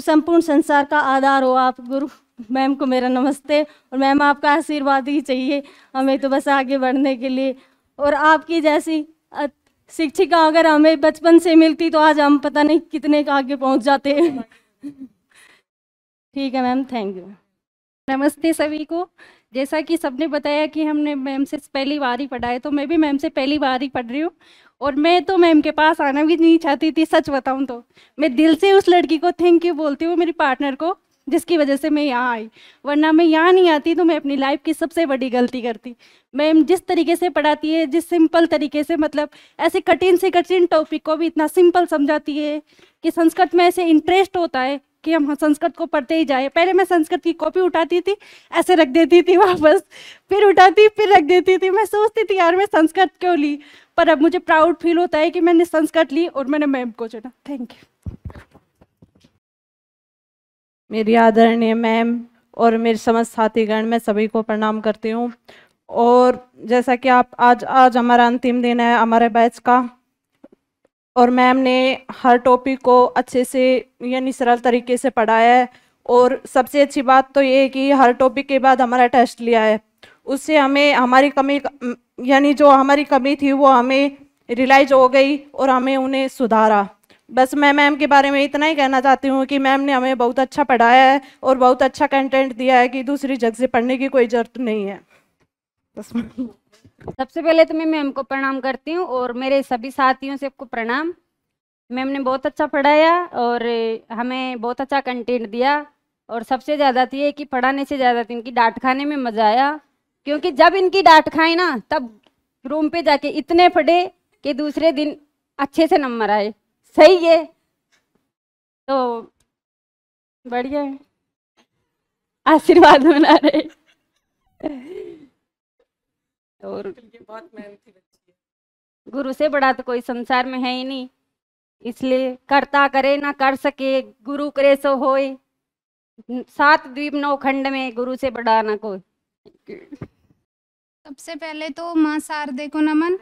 संपूर्ण संसार का आधार हो आप गुरु मैम को मेरा नमस्ते और मैम आपका आशीर्वाद ही चाहिए हमें तो बस आगे बढ़ने के लिए और आपकी जैसी शिक्षिका अगर हमें बचपन से मिलती तो आज हम पता नहीं कितने का आगे पहुंच जाते ठीक है मैम थैंक यू नमस्ते सभी को जैसा कि सबने बताया कि हमने मैम से पहली बार ही पढ़ा है तो मैं भी मैम से पहली बार ही पढ़ रही हूँ और मैं तो मैम के पास आना भी नहीं चाहती थी सच बताऊँ तो मैं दिल से उस लड़की को थैंक यू बोलती हूँ मेरी पार्टनर को जिसकी वजह से मैं यहाँ आई वरना मैं यहाँ नहीं आती तो मैं अपनी लाइफ की सबसे बड़ी गलती करती मैम जिस तरीके से पढ़ाती है जिस सिंपल तरीके से मतलब ऐसे कठिन से कठिन टॉपिक को भी इतना सिंपल समझाती है कि संस्कृत में ऐसे इंटरेस्ट होता है कि हम संस्कृत को पढ़ते ही जाए पहले मैं संस्कृत की कॉपी उठाती थी ऐसे रख देती थी वापस फिर उठाती फिर रख देती थी मैं सोचती थी यार मैं संस्कृत क्यों
ली पर अब मुझे प्राउड फील होता है कि मैंने संस्कृत ली और मैंने मैम को चुना थैंक यू
मेरी आदरणीय मैम और मेरे समस्त
साथीगण मैं सभी को प्रणाम करती हूँ और जैसा कि आप आज आज हमारा अंतिम दिन है हमारे बैच का और मैम ने हर टॉपिक को अच्छे से यानी सरल तरीके से पढ़ाया है और सबसे अच्छी बात तो ये है कि हर टॉपिक के बाद हमारा टेस्ट लिया है उससे हमें हमारी कमी यानी जो हमारी कमी थी वो हमें रियलाइज हो गई और हमें उन्हें सुधारा बस मैं मैम के बारे में इतना ही कहना चाहती हूँ कि मैम ने हमें बहुत अच्छा पढ़ाया है और बहुत अच्छा कंटेंट दिया है कि दूसरी जगह से पढ़ने की कोई जरूरत नहीं है
सबसे पहले
तो मैं मैम को प्रणाम करती हूँ और मेरे सभी साथियों से आपको प्रणाम मैम ने बहुत अच्छा पढ़ाया और हमें बहुत अच्छा कंटेंट दिया और सबसे ज़्यादा थी तो ये कि पढ़ाने से ज़्यादा थी तो इनकी डांट खाने में मज़ा आया क्योंकि जब इनकी डांट खाई ना तब रूम पे जाके इतने पढ़े कि दूसरे दिन अच्छे से नंबर आए सही है
तो बढ़िया है आशीर्वाद बना रहे
और बहुत मेहनती बच्ची
गुरु से बड़ा तो कोई संसार में है ही नहीं इसलिए करता करे ना कर सके गुरु करे सो होए सात द्वीप नौ खंड में गुरु से बड़ा ना कोई
सबसे पहले तो माँ शारदे को नमन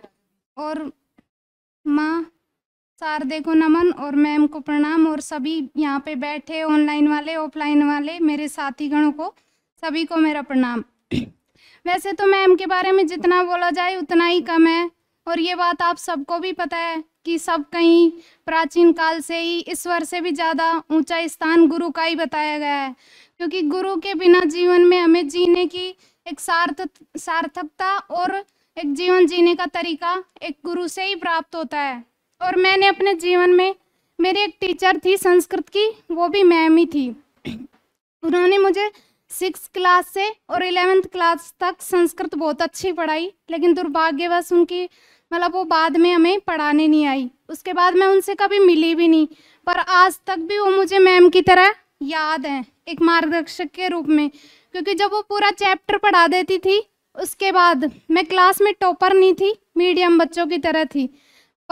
और माँ शारदे को नमन और मैम को प्रणाम और सभी यहाँ पे बैठे ऑनलाइन वाले ऑफलाइन वाले मेरे साथीगणों को सभी को मेरा प्रणाम वैसे तो मैम के बारे में जितना बोला जाए उतना ही कम है और ये बात आप सबको भी पता है कि सब कहीं प्राचीन काल से ही ईश्वर से भी ज़्यादा ऊंचा स्थान गुरु का ही बताया गया है क्योंकि गुरु के बिना जीवन में हमें जीने की एक सार्थ सार्थकता और एक जीवन जीने का तरीका एक गुरु से ही प्राप्त होता है और मैंने अपने जीवन में मेरी एक टीचर थी संस्कृत की वो भी मैम ही थी उन्होंने मुझे सिक्स क्लास से और इलेवेंथ क्लास तक संस्कृत बहुत अच्छी पढ़ाई लेकिन दुर्भाग्यवश उनकी मतलब वो बाद में हमें पढ़ाने नहीं आई उसके बाद मैं उनसे कभी मिली भी नहीं पर आज तक भी वो मुझे मैम की तरह याद है एक मार्गदर्शक के रूप में क्योंकि जब वो पूरा चैप्टर पढ़ा देती थी उसके बाद मैं क्लास में टॉपर नहीं थी मीडियम बच्चों की तरह थी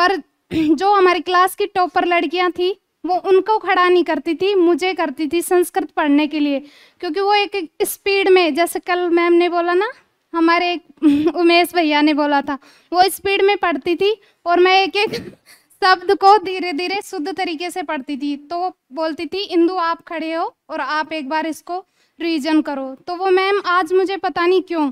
पर जो हमारी क्लास की टॉपर लड़कियां थी वो उनको खड़ा नहीं करती थी मुझे करती थी संस्कृत पढ़ने के लिए क्योंकि वो एक, एक स्पीड में जैसे कल मैम ने बोला ना हमारे एक उमेश भैया ने बोला था वो स्पीड में पढ़ती थी और मैं एक एक शब्द को धीरे धीरे शुद्ध तरीके से पढ़ती थी तो वो बोलती थी इंदु आप खड़े हो और आप एक बार इसको रिविजन करो तो वो मैम आज मुझे पता नहीं क्यों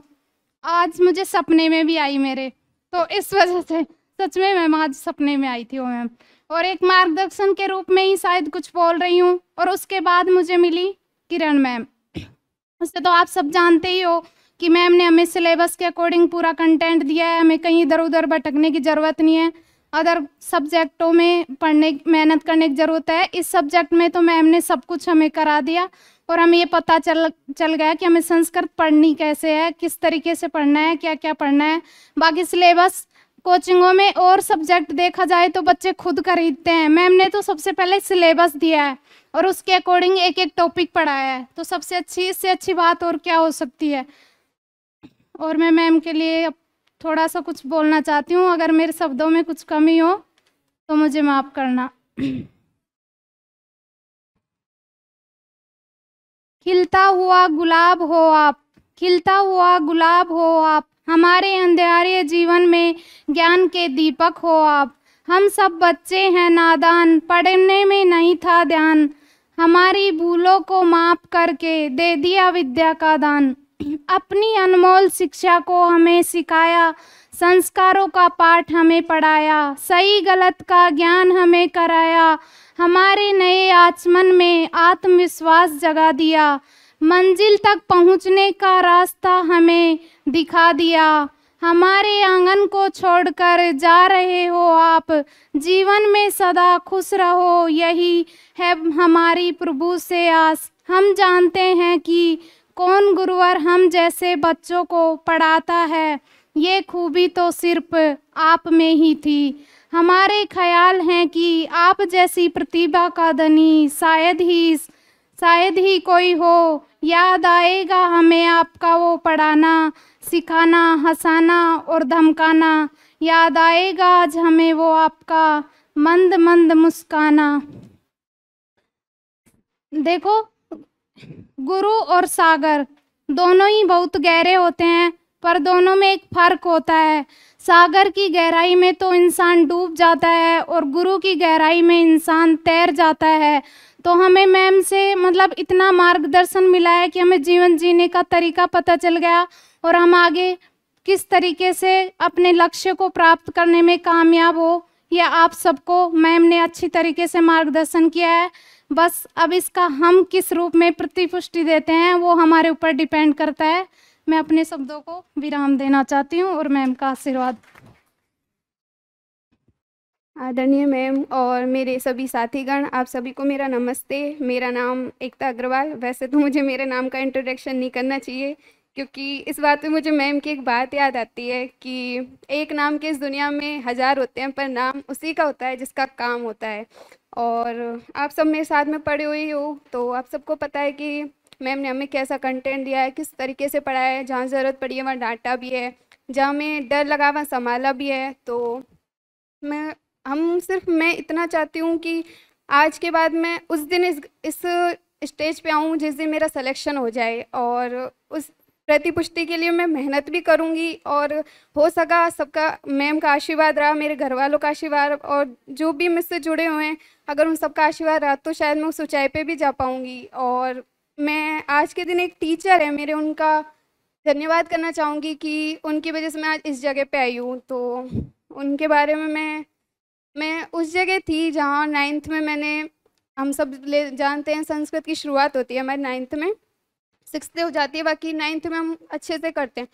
आज मुझे सपने में भी आई मेरे तो इस वजह से सच में मैम आज सपने में आई थी वो मैम और एक मार्गदर्शन के रूप में ही शायद कुछ बोल रही हूँ और उसके बाद मुझे मिली किरण मैम उससे तो आप सब जानते ही हो कि मैम ने हमें सिलेबस के अकॉर्डिंग पूरा कंटेंट दिया है हमें कहीं इधर उधर भटकने की ज़रूरत नहीं है अदर सब्जेक्टों में पढ़ने मेहनत करने की ज़रूरत है इस सब्जेक्ट में तो मैम ने सब कुछ हमें करा दिया और हमें ये पता चल चल गया कि हमें संस्कृत पढ़नी कैसे है किस तरीके से पढ़ना है क्या क्या पढ़ना है बाकी सिलेबस कोचिंगों में और सब्जेक्ट देखा जाए तो बच्चे खुद खरीदते हैं मैम ने तो सबसे पहले सिलेबस दिया है और उसके अकॉर्डिंग एक एक टॉपिक पढ़ाया है तो सबसे अच्छी इससे अच्छी बात और क्या हो सकती है और मैं मैम के लिए थोड़ा सा कुछ बोलना चाहती हूँ अगर मेरे शब्दों में कुछ कमी हो तो मुझे माफ़ करना खिलता हुआ गुलाब हो आप खिलता हुआ गुलाब हो आप हमारे अंधारे जीवन में ज्ञान के दीपक हो आप हम सब बच्चे हैं नादान पढ़ने में नहीं था ध्यान हमारी भूलों को माफ करके दे दिया विद्या का दान अपनी अनमोल शिक्षा को हमें सिखाया संस्कारों का पाठ हमें पढ़ाया सही गलत का ज्ञान हमें कराया हमारे नए आचमन में आत्मविश्वास जगा दिया मंजिल तक पहुंचने का रास्ता हमें दिखा दिया हमारे आंगन को छोड़कर जा रहे हो आप जीवन में सदा खुश रहो यही है हमारी प्रभु से आस हम जानते हैं कि कौन गुरुवर हम जैसे बच्चों को पढ़ाता है ये खूबी तो सिर्फ आप में ही थी हमारे ख्याल हैं कि आप जैसी प्रतिभा का धनी शायद ही इस शायद ही कोई हो याद आएगा हमें आपका वो पढ़ाना सिखाना हंसाना और धमकाना याद आएगा आज हमें वो आपका मंद मंद मुस्काना देखो गुरु और सागर दोनों ही बहुत गहरे होते हैं पर दोनों में एक फर्क होता है सागर की गहराई में तो इंसान डूब जाता है और गुरु की गहराई में इंसान तैर जाता है तो हमें मैम से मतलब इतना मार्गदर्शन मिला है कि हमें जीवन जीने का तरीका पता चल गया और हम आगे किस तरीके से अपने लक्ष्य को प्राप्त करने में कामयाब हो यह आप सबको मैम ने अच्छी तरीके से मार्गदर्शन किया है बस अब इसका हम किस रूप में प्रतिपुष्टि देते हैं वो हमारे ऊपर डिपेंड करता है मैं अपने शब्दों को विराम देना चाहती हूँ और मैम का आशीर्वाद
आदरणीय मैम और मेरे सभी साथीगण आप सभी को मेरा नमस्ते मेरा नाम एकता अग्रवाल वैसे तो मुझे मेरे नाम का इंट्रोडक्शन नहीं करना चाहिए क्योंकि इस बात पे मुझे मैम की एक बात याद आती है कि एक नाम के इस दुनिया में हज़ार होते हैं पर नाम उसी का होता है जिसका काम होता है और आप सब मेरे साथ में पड़े हुए हो तो आप सबको पता है कि मैम ने हमें कैसा कंटेंट दिया है किस तरीके से पढ़ाया है जहाँ ज़रूरत पड़ी है वहाँ डांटा भी है जहाँ हमें डर लगा वहाँ संभाला भी है तो मैं हम सिर्फ मैं इतना चाहती हूँ कि आज के बाद मैं उस दिन इस इस स्टेज पे आऊँ जिस दिन मेरा सिलेक्शन हो जाए और उस प्रतिपुष्टि के लिए मैं मेहनत भी करूँगी और हो सका सबका मैम का आशीर्वाद रहा मेरे घर वालों का आशीर्वाद और जो भी मुझसे जुड़े हुए हैं अगर उन सबका आशीर्वाद रहा तो शायद मैं उस ऊँचाई पर भी जा पाऊँगी और मैं आज के दिन एक टीचर है मेरे उनका धन्यवाद करना चाहूँगी कि उनकी वजह से मैं आज इस जगह पे आई हूँ तो उनके बारे में मैं मैं उस जगह थी जहाँ नाइन्थ में मैंने हम सब ले जानते हैं संस्कृत की शुरुआत होती है हमारे नाइन्थ में सिक्स हो जाती है बाकी नाइन्थ में हम अच्छे से करते हैं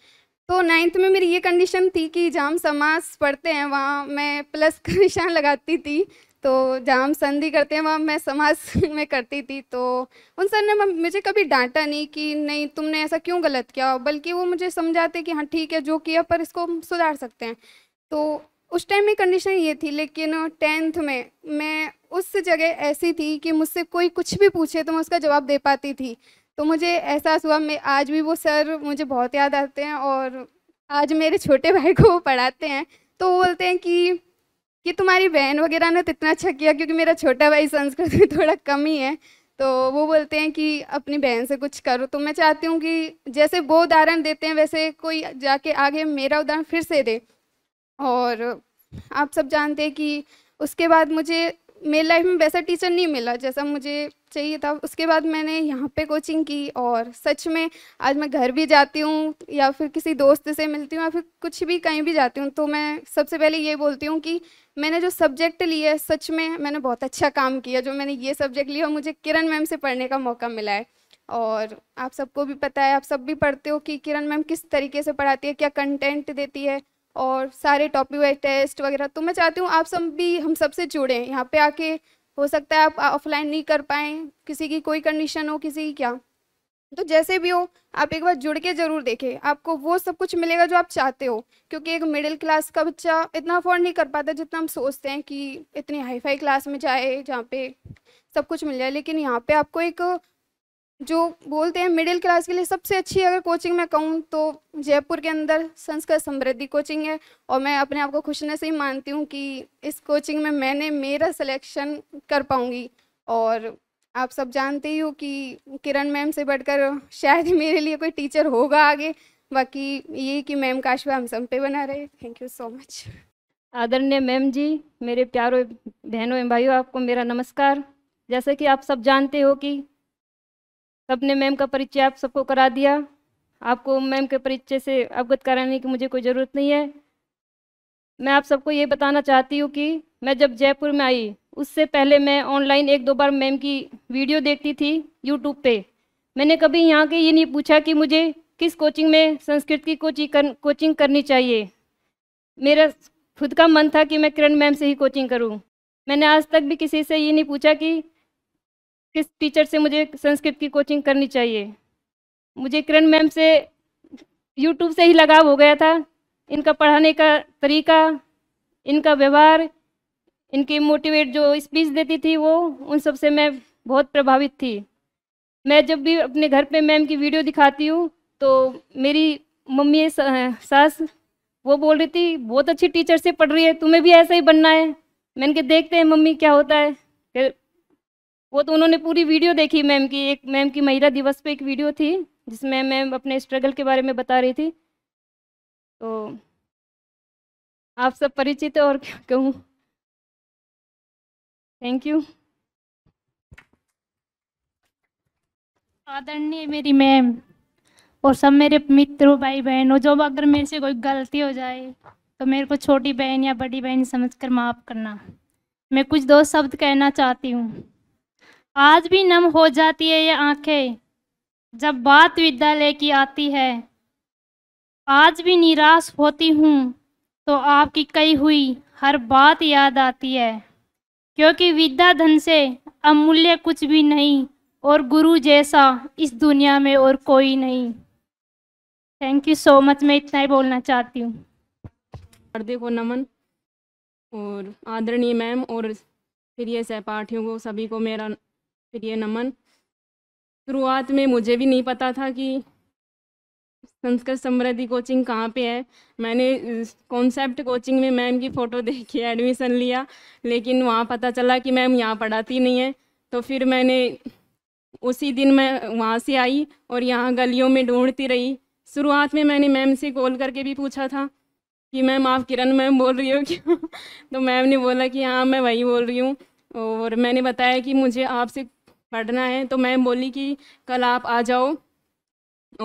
तो नाइन्थ में मेरी ये कंडीशन थी कि जहाँ हम समाज पढ़ते हैं वहाँ मैं प्लस का निशान लगाती थी तो जहाँ हम संधि करते हैं वहाँ मैं समाज में करती थी तो उन सर ने मुझे कभी डांटा नहीं कि नहीं तुमने ऐसा क्यों गलत किया बल्कि वो मुझे समझाते कि हाँ ठीक है जो किया पर इसको सुधार सकते हैं तो उस टाइम में कंडीशन ये थी लेकिन टेंथ में मैं उस जगह ऐसी थी कि मुझसे कोई कुछ भी पूछे तो मैं उसका जवाब दे पाती थी तो मुझे एहसास हुआ मैं आज भी वो सर मुझे बहुत याद आते हैं और आज मेरे छोटे भाई को वो पढ़ाते हैं तो वो बोलते हैं कि कि तुम्हारी बहन वगैरह ने तो इतना अच्छा किया क्योंकि मेरा छोटा भाई संस्कृत में थोड़ा कम ही है तो वो बोलते हैं कि अपनी बहन से कुछ करो तो मैं चाहती हूँ कि जैसे वो उदाहरण देते हैं वैसे कोई जाके आगे मेरा उदाहरण फिर से दे और आप सब जानते हैं कि उसके बाद मुझे मेरी लाइफ में वैसा टीचर नहीं मिला जैसा मुझे चाहिए था उसके बाद मैंने यहाँ पे कोचिंग की और सच में आज मैं घर भी जाती हूँ या फिर किसी दोस्त से मिलती हूँ या फिर कुछ भी कहीं भी जाती हूँ तो मैं सबसे पहले ये बोलती हूँ कि मैंने जो सब्जेक्ट लिया है सच में मैंने बहुत अच्छा काम किया जो मैंने ये सब्जेक्ट लिया मुझे किरण मैम से पढ़ने का मौका मिला है और आप सबको भी पता है आप सब भी पढ़ते हो कि किरण मैम किस तरीके से पढ़ाती है क्या कंटेंट देती है और सारे टॉपिक टेस्ट वगैरह तो मैं चाहती हूँ आप सब भी हम सबसे जुड़ें यहाँ पे आके हो सकता है आप ऑफलाइन नहीं कर पाए किसी की कोई कंडीशन हो किसी की क्या तो जैसे भी हो आप एक बार जुड़ के ज़रूर देखें आपको वो सब कुछ मिलेगा जो आप चाहते हो क्योंकि एक मिडिल क्लास का बच्चा इतना अफोर्ड नहीं कर पाता जितना हम सोचते हैं कि इतनी हाईफाई क्लास में जाए जहाँ पे सब कुछ मिल जाए लेकिन यहाँ पे आपको एक जो बोलते हैं मिडिल क्लास के लिए सबसे अच्छी अगर कोचिंग मैं कहूँ तो जयपुर के अंदर संस्कृत समृद्धि कोचिंग है और मैं अपने आप को खुशने से ही मानती हूँ कि इस कोचिंग में मैंने मेरा सिलेक्शन कर पाऊँगी और आप सब जानते ही हो कि किरण मैम से बढ़कर शायद ही मेरे लिए कोई टीचर होगा आगे बाकी
ये कि मैम काशवा हम सब पे बना रहे थैंक यू सो मच आदरणीय मैम जी मेरे प्यारों बहनों एवं भाइयों आपको मेरा नमस्कार जैसे कि आप सब जानते हो कि सबने मैम का परिचय आप सबको करा दिया आपको मैम के परिचय से अवगत कराने की मुझे कोई ज़रूरत नहीं है मैं आप सबको ये बताना चाहती हूँ कि मैं जब जयपुर में आई उससे पहले मैं ऑनलाइन एक दो बार मैम की वीडियो देखती थी यूट्यूब पे मैंने कभी यहाँ के ये नहीं पूछा कि मुझे किस कोचिंग में संस्कृत की कोचिंग कर, कोचिंग करनी चाहिए मेरा खुद का मन था कि मैं किरण मैम से ही कोचिंग करूँ मैंने आज तक भी किसी से ये नहीं पूछा कि किस टीचर से मुझे संस्कृत की कोचिंग करनी चाहिए मुझे किरण मैम से यूट्यूब से ही लगाव हो गया था इनका पढ़ाने का तरीका इनका व्यवहार इनकी मोटिवेट जो स्पीच देती थी वो उन सब से मैं बहुत प्रभावित थी मैं जब भी अपने घर पे मैम की वीडियो दिखाती हूँ तो मेरी मम्मी सास वो बोल रही थी बहुत अच्छी टीचर से पढ़ रही है तुम्हें भी ऐसा ही बनना है मैंने कहा देखते हैं मम्मी क्या होता है फिर वो तो उन्होंने पूरी वीडियो देखी मैम की एक मैम की महिला दिवस पे एक वीडियो थी जिसमें मैम अपने स्ट्रगल के बारे में बता रही थी तो आप सब परिचित है और क्या कहूँ थैंक यू आदरणीय मेरी मैम और सब मेरे मित्रों भाई बहनों जो अगर मेरे से कोई गलती हो जाए तो मेरे को छोटी बहन या बड़ी बहन समझकर माफ़ करना मैं कुछ दो शब्द कहना चाहती हूँ आज भी नम हो जाती है ये आंखें जब बात विद्यालय की आती है आज भी निराश होती हूँ तो आपकी कही हुई हर बात याद आती है क्योंकि विद्या धन से अमूल्य कुछ भी नहीं और गुरु जैसा इस दुनिया में और कोई नहीं थैंक यू सो मच मैं इतना ही बोलना चाहती हूँ
हृदय को नमन और आदरणीय मैम और प्रिय सहपाठियों को सभी को मेरा फिर ये नमन शुरुआत में मुझे भी नहीं पता था कि संस्कृत समृद्धि कोचिंग कहाँ पे है मैंने कॉन्सेप्ट कोचिंग में मैम की फ़ोटो देख के एडमिशन लिया लेकिन वहाँ पता चला कि मैम यहाँ पढ़ाती नहीं है तो फिर मैंने उसी दिन मैं वहाँ से आई और यहाँ गलियों में ढूंढती रही शुरुआत में मैंने मैम से कॉल करके भी पूछा था कि मैम आप किरण मैम बोल रही हो क्यों तो मैम ने बोला कि हाँ मैं वही बोल रही हूँ और मैंने बताया कि मुझे आपसे पढ़ना है तो मैम बोली कि कल आप आ जाओ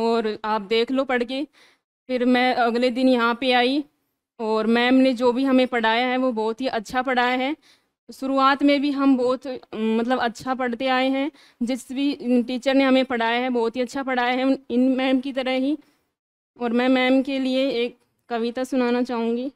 और आप देख लो पढ़ के फिर मैं अगले दिन यहाँ पे आई और मैम ने जो भी हमें पढ़ाया है वो बहुत ही अच्छा पढ़ाया है शुरुआत में भी हम बहुत मतलब अच्छा पढ़ते आए हैं जिस भी टीचर ने हमें पढ़ाया है बहुत ही अच्छा पढ़ाया है इन मैम की तरह
ही और मैं मैम के लिए एक कविता सुनाना चाहूँगी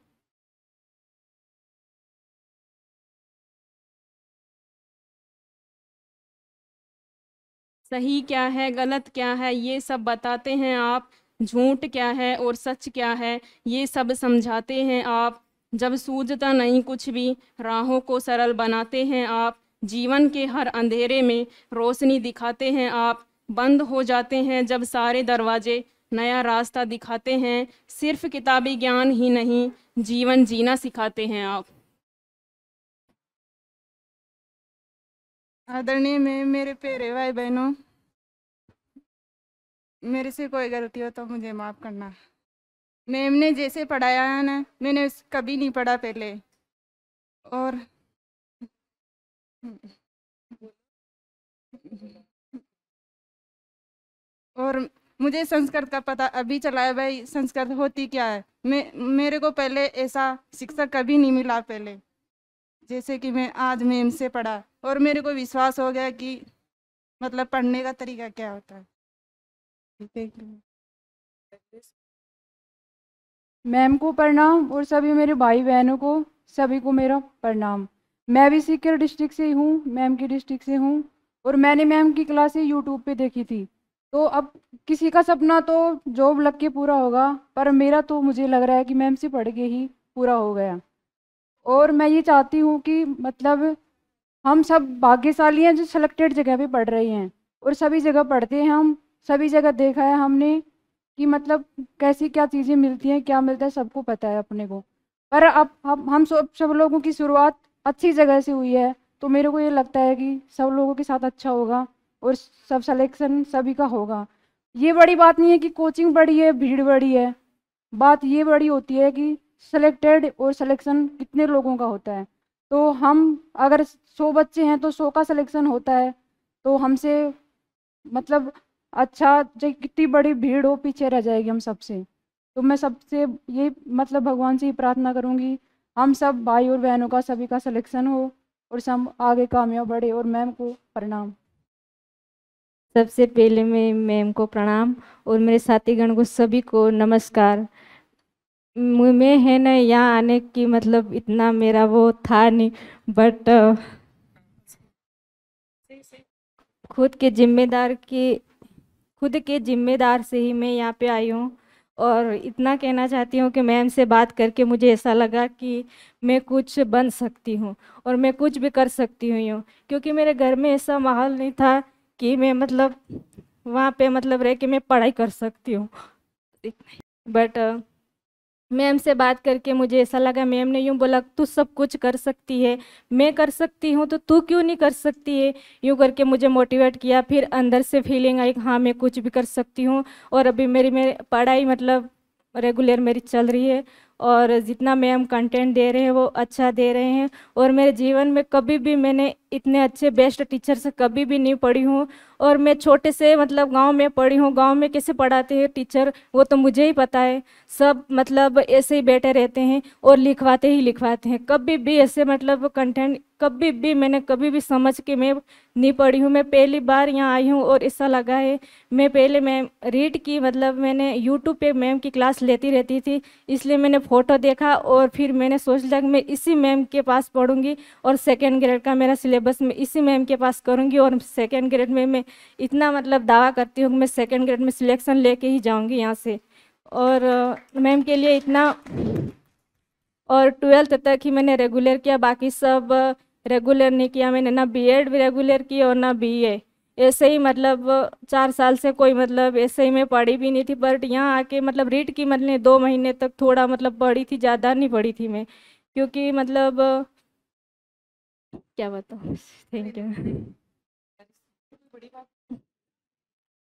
सही क्या है गलत क्या है ये सब बताते हैं आप
झूठ क्या है और सच क्या है ये सब समझाते हैं आप जब सूझता नहीं कुछ भी राहों को सरल बनाते हैं आप जीवन के हर अंधेरे में रोशनी दिखाते हैं आप बंद हो जाते हैं जब सारे दरवाजे नया रास्ता दिखाते हैं सिर्फ किताबी ज्ञान ही नहीं जीवन जीना सिखाते
हैं आप आदरणीय में मेरे प्यारे भाई बहनों मेरे से कोई गलती हो
तो मुझे माफ़ करना मैम ने जैसे पढ़ाया है ना मैंने कभी नहीं पढ़ा
पहले और और मुझे संस्कृत का
पता अभी चला है भाई संस्कृत होती क्या है मैं मेरे को पहले ऐसा शिक्षक कभी नहीं मिला पहले जैसे कि मैं आज मैम से पढ़ा और मेरे को विश्वास हो गया कि मतलब पढ़ने का तरीका क्या होता है मैम को प्रणाम और सभी मेरे भाई बहनों को सभी को मेरा प्रणाम मैं भी सीकर डिस्ट्रिक्ट से ही हूँ मैम की डिस्ट्रिक्ट से हूँ और मैंने मैम की क्लासें यूट्यूब पे देखी थी तो अब किसी का सपना तो जॉब लग के पूरा होगा पर मेरा तो मुझे लग रहा है कि मैम से पढ़ के ही पूरा हो गया और मैं ये चाहती हूँ कि मतलब हम सब भाग्यशाली हैं जो सेलेक्टेड जगह पे पढ़ रही हैं और सभी जगह पढ़ते हैं हम सभी जगह देखा है हमने कि मतलब कैसी क्या चीज़ें मिलती हैं क्या मिलता है सबको पता है अपने को पर अब हम हम सब सब लोगों की शुरुआत अच्छी जगह से हुई है तो मेरे को ये लगता है कि सब लोगों के साथ अच्छा होगा और सब सलेक्शन सभी का होगा ये बड़ी बात नहीं है कि कोचिंग बड़ी है भीड़ बड़ी है बात ये बड़ी होती है कि सेलेक्टेड और सलेक्शन कितने लोगों का होता है तो हम अगर सौ बच्चे हैं तो सौ का सिलेक्शन होता है तो हमसे मतलब अच्छा जो कितनी बड़ी भीड़ हो पीछे रह जाएगी हम सबसे तो मैं सबसे ये मतलब भगवान से ही प्रार्थना करूँगी हम सब भाई और बहनों का सभी का सिलेक्शन हो और सब आगे कामयाब बढ़े और मैम को प्रणाम
सबसे पहले मैं मैम को प्रणाम और मेरे साथीगण को सभी को नमस्कार में है ना यहाँ आने की मतलब इतना मेरा वो था नहीं बट uh, खुद के जिम्मेदार की खुद के जिम्मेदार से ही मैं यहाँ पे आई हूँ और इतना कहना चाहती हूँ कि मैम से बात करके मुझे ऐसा लगा कि मैं कुछ बन सकती हूँ और मैं कुछ भी कर सकती हुई हूँ क्योंकि मेरे घर में ऐसा माहौल नहीं था कि मैं मतलब वहाँ पे मतलब रह के मैं पढ़ाई कर सकती हूँ बट मैम से बात करके मुझे ऐसा लगा मैम ने यूँ बोला तू सब कुछ कर सकती है मैं कर सकती हूँ तो तू क्यों नहीं कर सकती है यूँ करके मुझे मोटिवेट किया फिर अंदर से फीलिंग आई हाँ मैं कुछ भी कर सकती हूँ और अभी मेरी मेरी पढ़ाई मतलब रेगुलर मेरी चल रही है और जितना मैम कंटेंट दे रहे हैं वो अच्छा दे रहे हैं और मेरे जीवन में कभी भी मैंने इतने अच्छे बेस्ट टीचर से कभी भी नहीं पढ़ी हूँ और मैं छोटे से मतलब गांव में पढ़ी हूँ गांव में कैसे पढ़ाते हैं टीचर वो तो मुझे ही पता है सब मतलब ऐसे ही बैठे रहते हैं और लिखवाते ही लिखवाते हैं कभी भी ऐसे मतलब कंटेंट कभी भी मैंने कभी भी समझ के मैं नहीं पढ़ी हूँ मैं पहली बार यहाँ आई हूँ और ऐसा लगा है मैं पहले मैम रीड की मतलब मैंने यूट्यूब पर मैम की क्लास लेती रहती थी इसलिए मैंने फ़ोटो देखा और फिर मैंने सोच लिया कि मैं इसी मैम के पास पढ़ूँगी और सेकेंड ग्रेड का मेरा सिलेबस सिलेबस में इसी मैम के पास करूँगी और सेकेंड ग्रेड में मैं इतना मतलब दावा करती हूँ कि मैं सेकेंड ग्रेड में सिलेक्शन लेके ही जाऊँगी यहाँ से और मैम के लिए इतना और ट्वेल्थ तक ही मैंने रेगुलर किया बाकी सब रेगुलर नहीं किया मैंने ना बीएड भी रेगुलर की और ना बीए ऐसे ही मतलब चार साल से कोई मतलब ऐसे ही मैं पढ़ी भी नहीं थी बट यहाँ आके मतलब रीट की मतलब दो महीने तक थोड़ा मतलब पढ़ी थी ज़्यादा नहीं पढ़ी थी मैं क्योंकि मतलब क्या बताऊँ थैंक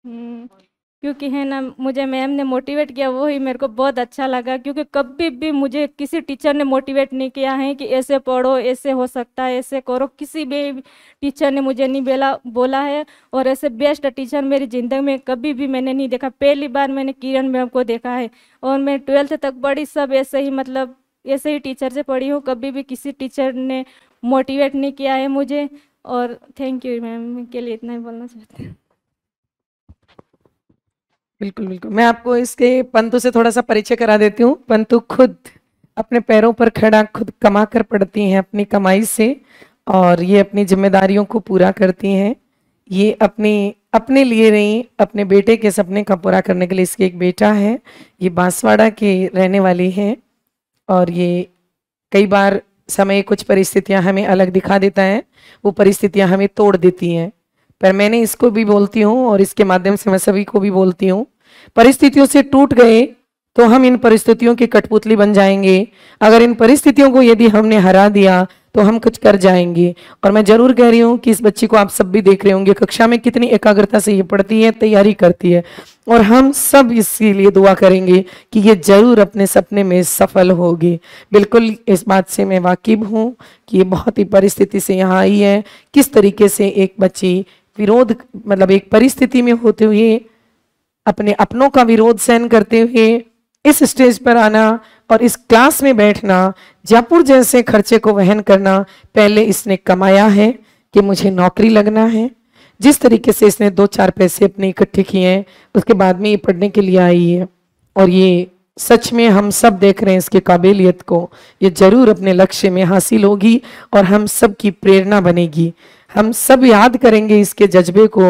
यू क्योंकि है ना मुझे मैम ने मोटिवेट किया वो ही मेरे को बहुत अच्छा लगा क्योंकि कभी भी मुझे किसी टीचर ने मोटिवेट नहीं किया है कि ऐसे पढ़ो ऐसे हो सकता है ऐसे करो किसी भी टीचर ने मुझे नहीं बोला बोला है और ऐसे बेस्ट टीचर मेरी ज़िंदगी में कभी भी मैंने नहीं देखा पहली बार मैंने किरण मैम को देखा है और मैं ट्वेल्थ तक बड़ी सब ऐसे ही मतलब ऐसे ही टीचर से पढ़ी हूँ कभी भी किसी टीचर ने मोटिवेट नहीं किया है मुझे और थैंक यू मैम के लिए इतना ही बोलना चाहते
बिल्कुल बिल्कुल मैं आपको इसके पंतु से थोड़ा सा परिचय करा देती हूँ पंतु खुद अपने पैरों पर खड़ा खुद कमा कर पड़ती हैं अपनी कमाई से और ये अपनी जिम्मेदारियों को पूरा करती हैं ये अपनी अपने लिए नहीं अपने बेटे के सपने का पूरा करने के लिए इसके एक बेटा है ये बांसवाड़ा के रहने वाली हैं और ये कई बार समय कुछ परिस्थितियां हमें अलग दिखा देता है वो परिस्थितियां हमें तोड़ देती हैं पर मैंने इसको भी बोलती हूँ और इसके माध्यम से मैं सभी को भी बोलती हूँ परिस्थितियों से टूट गए तो हम इन परिस्थितियों की कठपुतली बन जाएंगे अगर इन परिस्थितियों को यदि हमने हरा दिया तो हम कुछ कर जाएंगे और मैं जरूर कह रही हूँ कि इस बच्ची को आप सब भी देख रहे होंगे कक्षा में कितनी एकाग्रता से ये पढ़ती है तैयारी करती है और हम सब इसके लिए दुआ करेंगे कि ये जरूर अपने सपने में सफल होगी बिल्कुल इस बात से मैं वाकिब हूँ कि ये बहुत ही परिस्थिति से यहाँ आई है किस तरीके से एक बच्ची विरोध मतलब एक परिस्थिति में होते हुए अपने अपनों का विरोध सहन करते हुए इस स्टेज पर आना और इस क्लास में बैठना जयपुर जैसे खर्चे को वहन करना पहले इसने कमाया है कि मुझे नौकरी लगना है जिस तरीके से इसने दो चार पैसे अपने इकट्ठे किए हैं उसके बाद में ये पढ़ने के लिए आई है और ये सच में हम सब देख रहे हैं इसके काबिलियत को ये जरूर अपने लक्ष्य में हासिल होगी और हम सब की प्रेरणा बनेगी हम सब याद करेंगे इसके जज्बे को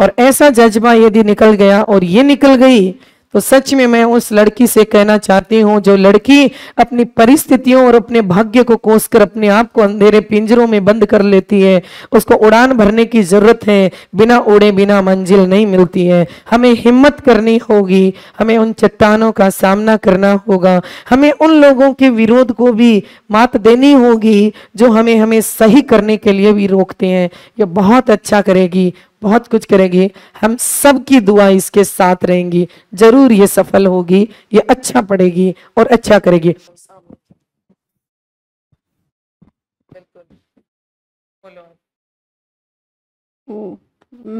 और ऐसा जज्बा यदि निकल गया और ये निकल गई तो सच में मैं उस लड़की से कहना चाहती हूँ जो लड़की अपनी परिस्थितियों और अपने भाग्य को कोस कर अपने आप को अंधेरे पिंजरों में बंद कर लेती है उसको उड़ान भरने की जरूरत है बिना उड़े बिना मंजिल नहीं मिलती है हमें हिम्मत करनी होगी हमें उन चट्टानों का सामना करना होगा हमें उन लोगों के विरोध को भी मात देनी होगी जो हमें हमें सही करने के लिए भी रोकते हैं ये बहुत अच्छा करेगी बहुत कुछ करेंगे हम सबकी दुआ इसके साथ रहेंगी जरूर ये सफल होगी ये अच्छा पड़ेगी और अच्छा करेगी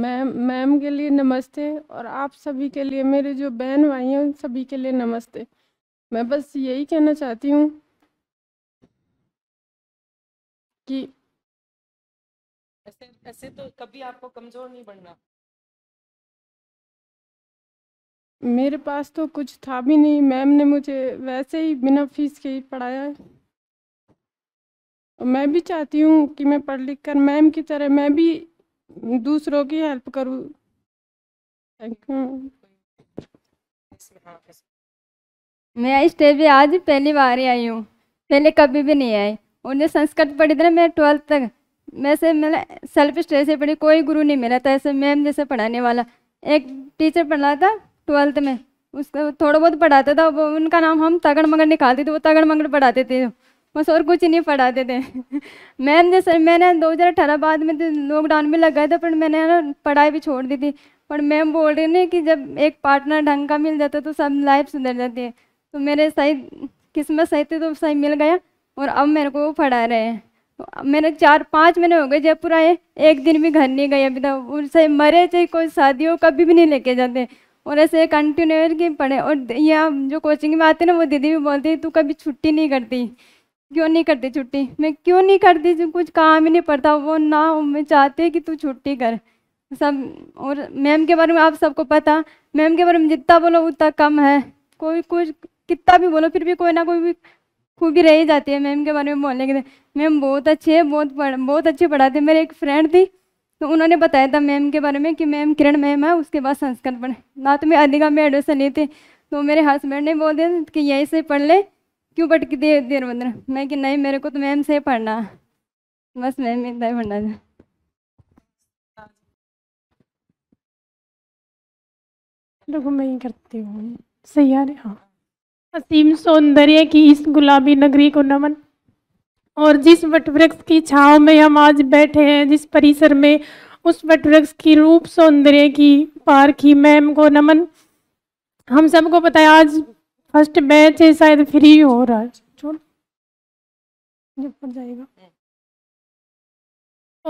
मैम मैम के लिए नमस्ते और आप सभी के लिए मेरे जो बहन भाई हैं उन सभी के लिए नमस्ते मैं बस यही कहना चाहती हूँ कि
ऐसे ऐसे तो कभी आपको कमजोर नहीं बनना
मेरे पास तो कुछ था भी नहीं मैम ने मुझे वैसे ही बिना फीस के ही पढ़ाया है और मैं भी चाहती हूँ कि मैं पढ़ लिख कर मैम की तरह मैं भी दूसरों की हेल्प करूँ थैंक यू
मैं इस स्टेज पे आज पहली बार ही आई हूँ पहले कभी भी नहीं आई उन्हें संस्कृत पढ़ी थी ना मैं ट्वेल्थ तक मैं से मैंने सेल्फ स्टडी से पढ़ी कोई गुरु नहीं मिला था ऐसे मैम जैसे पढ़ाने वाला एक टीचर पढ़ा था ट्वेल्थ में उसको थोड़ा बहुत पढ़ाता था वो उनका नाम हम तगड़ मगड़ निकालते थे वो तगड़ मगड़ पढ़ाते थे बस और कुछ नहीं पढ़ाते थे मैम जैसे मैंने दो बाद में लॉकडाउन तो में लग गया था पर मैंने ना पढ़ाई भी छोड़ दी थी पर मैम बोल रही ना कि जब एक पार्टनर ढंग का मिल जाता तो सब लाइफ सुधर जाती है तो मेरे सही किस्मत सही थी तो सही मिल गया और अब मेरे को वो पढ़ा रहे हैं मेरे चार पाँच महीने हो गए जयपुर आए एक दिन भी घर नहीं गए अभी तक तो। उनसे मरे चाहे कोई शादियों कभी भी नहीं लेके जाते और ऐसे कंटिन्यूर की पढ़े और यहाँ जो कोचिंग में आते ना वो दीदी भी बोलती तू कभी छुट्टी नहीं करती क्यों नहीं करती छुट्टी मैं क्यों नहीं करती जो कुछ काम ही नहीं पड़ता वो ना मैं चाहते कि तू छुट्टी कर सब और मैम के बारे में आप सबको पता मैम के बारे में जितना बोलो उतना कम है कोई कुछ कितना भी बोलो फिर भी कोई ना कोई भी खूबी रह ही जाती है मैम के बारे में बोलने के लिए मैम बहुत अच्छे हैं बहुत पढ़ बहुत अच्छे पढ़ाते मेरे एक फ्रेंड थी तो उन्होंने बताया था मैम के बारे में कि मैम किरण मैम है उसके बाद संस्कृत पढ़े ना तो मैं अधिका में एडमिशन लेते थी तो मेरे हस्बैंड ने बोल दिया कि यहीं से पढ़ ले क्यों भटकी के देर बंदर मैं कि नहीं मेरे को तो मैम से पढ़ना बस मैम इतना ही पढ़ना था
देखो मैं ही करती हूँ सही आ रहे हाँ असीम सौंदर्य की इस गुलाबी नगरी को नमन और जिस वटवृक्ष की छाव में हम आज बैठे हैं जिस परिसर में उस वटवृक्ष की रूप सौंदर्य की पार की मैम को नमन हम सबको पता है आज फर्स्ट बैच है शायद फ्री हो रहा है छोड़ जाएगा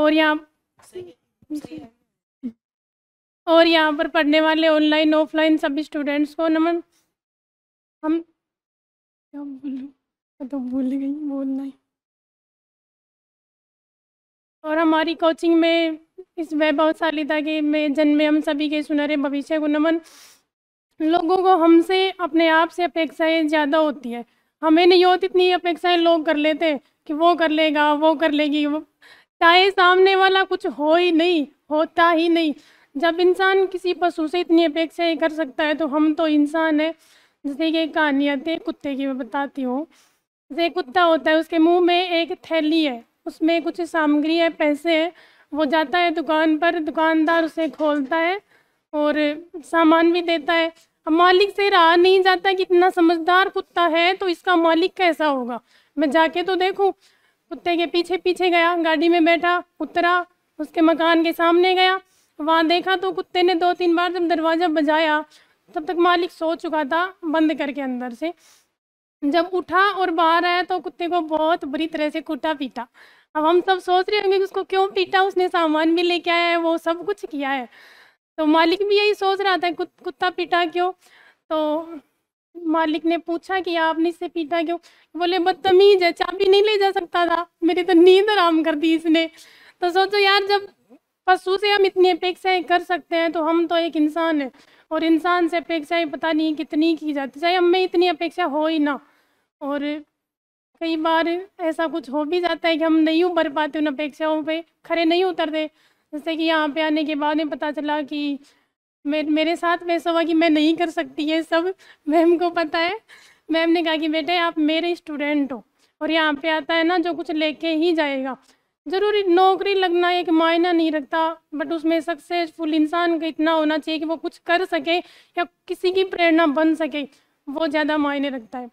और यहाँ और यहाँ पर पढ़ने वाले ऑनलाइन ऑफलाइन सभी स्टूडेंट्स को नमन हम तो भूल गई बोलना ही और हमारी कोचिंग में इस वैभवशालिता के में जन्मे हम सभी के सुनहरे भविष्य को नमन लोगों को हमसे अपने आप से अपेक्षाएं ज़्यादा होती है हमें नहीं होती इतनी अपेक्षाएं लोग कर लेते कि वो कर लेगा वो कर लेगी वो चाहे सामने वाला कुछ हो ही नहीं होता ही नहीं जब इंसान किसी पशु से इतनी अपेक्षाएं कर सकता है तो हम तो इंसान है जैसे कि कहानियाँ कुत्ते की मैं बताती हूँ जैसे कुत्ता होता है उसके मुँह में एक थैली है उसमें कुछ सामग्री है पैसे है वो जाता है दुकान पर दुकानदार उसे खोलता है और सामान भी देता है अब मालिक से रहा नहीं जाता कि इतना समझदार कुत्ता है तो इसका मालिक कैसा होगा मैं जाके तो देखूं कुत्ते के पीछे पीछे गया गाड़ी में बैठा उतरा उसके मकान के सामने गया वहाँ देखा तो कुत्ते ने दो तीन बार जब दरवाज़ा बजाया तब तक मालिक सो चुका था बंद करके अंदर से जब उठा और बाहर आया तो कुत्ते को बहुत बुरी तरह से कूटा पीटा अब हम सब सोच रहे होंगे कि उसको क्यों पीटा उसने सामान भी लेके आया है वो सब कुछ किया है तो मालिक भी यही सोच रहा था कुत्ता पीटा क्यों तो मालिक ने पूछा कि आपने इससे पीटा क्यों बोले बदतमीज है चाबी नहीं ले जा सकता था मेरी तो नींद आराम कर दी इसने तो सोचो यार जब पशु से हम इतनी अपेक्षाएं कर सकते हैं तो हम तो एक इंसान है और इंसान से अपेक्षाएं पता नहीं कितनी की जाती चाहे हमें इतनी अपेक्षा हो ही ना और कई बार ऐसा कुछ हो भी जाता है कि हम नहीं उभर पाते उन अपेक्षाओं पे खड़े नहीं उतरते जैसे कि यहाँ पे आने के बाद में पता चला कि मे मेरे साथ वैसा हुआ कि मैं नहीं कर सकती ये सब मैम को पता है मैम ने कहा कि बेटे आप मेरे स्टूडेंट हो और यहाँ पे आता है ना जो कुछ लेके ही जाएगा ज़रूरी नौकरी लगना एक मायना नहीं रखता बट उसमें सक्सेसफुल इंसान का इतना होना चाहिए कि वो कुछ कर सके या किसी की प्रेरणा बन सके वो ज़्यादा मायने रखता है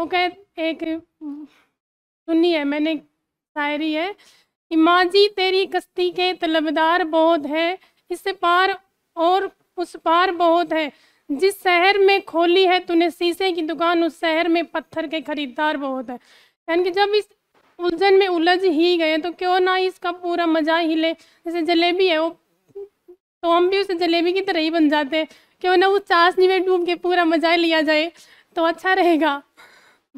वो कह एक सुनी है मैंने शायरी है इमाजी तेरी कश्ती के तलबदार बहुत है इस पार और उस पार बहुत है जिस शहर में खोली है तूने शीशे की दुकान उस शहर में पत्थर के खरीदार बहुत है यानी कि जब इस उलझन में उलझ ही गए तो क्यों ना इसका पूरा मजा ही ले जैसे जलेबी है वो तो हम भी उसे जलेबी की तरह ही बन जाते हैं क्यों ना उस चाशनी में डूब के पूरा मजा लिया जाए तो अच्छा रहेगा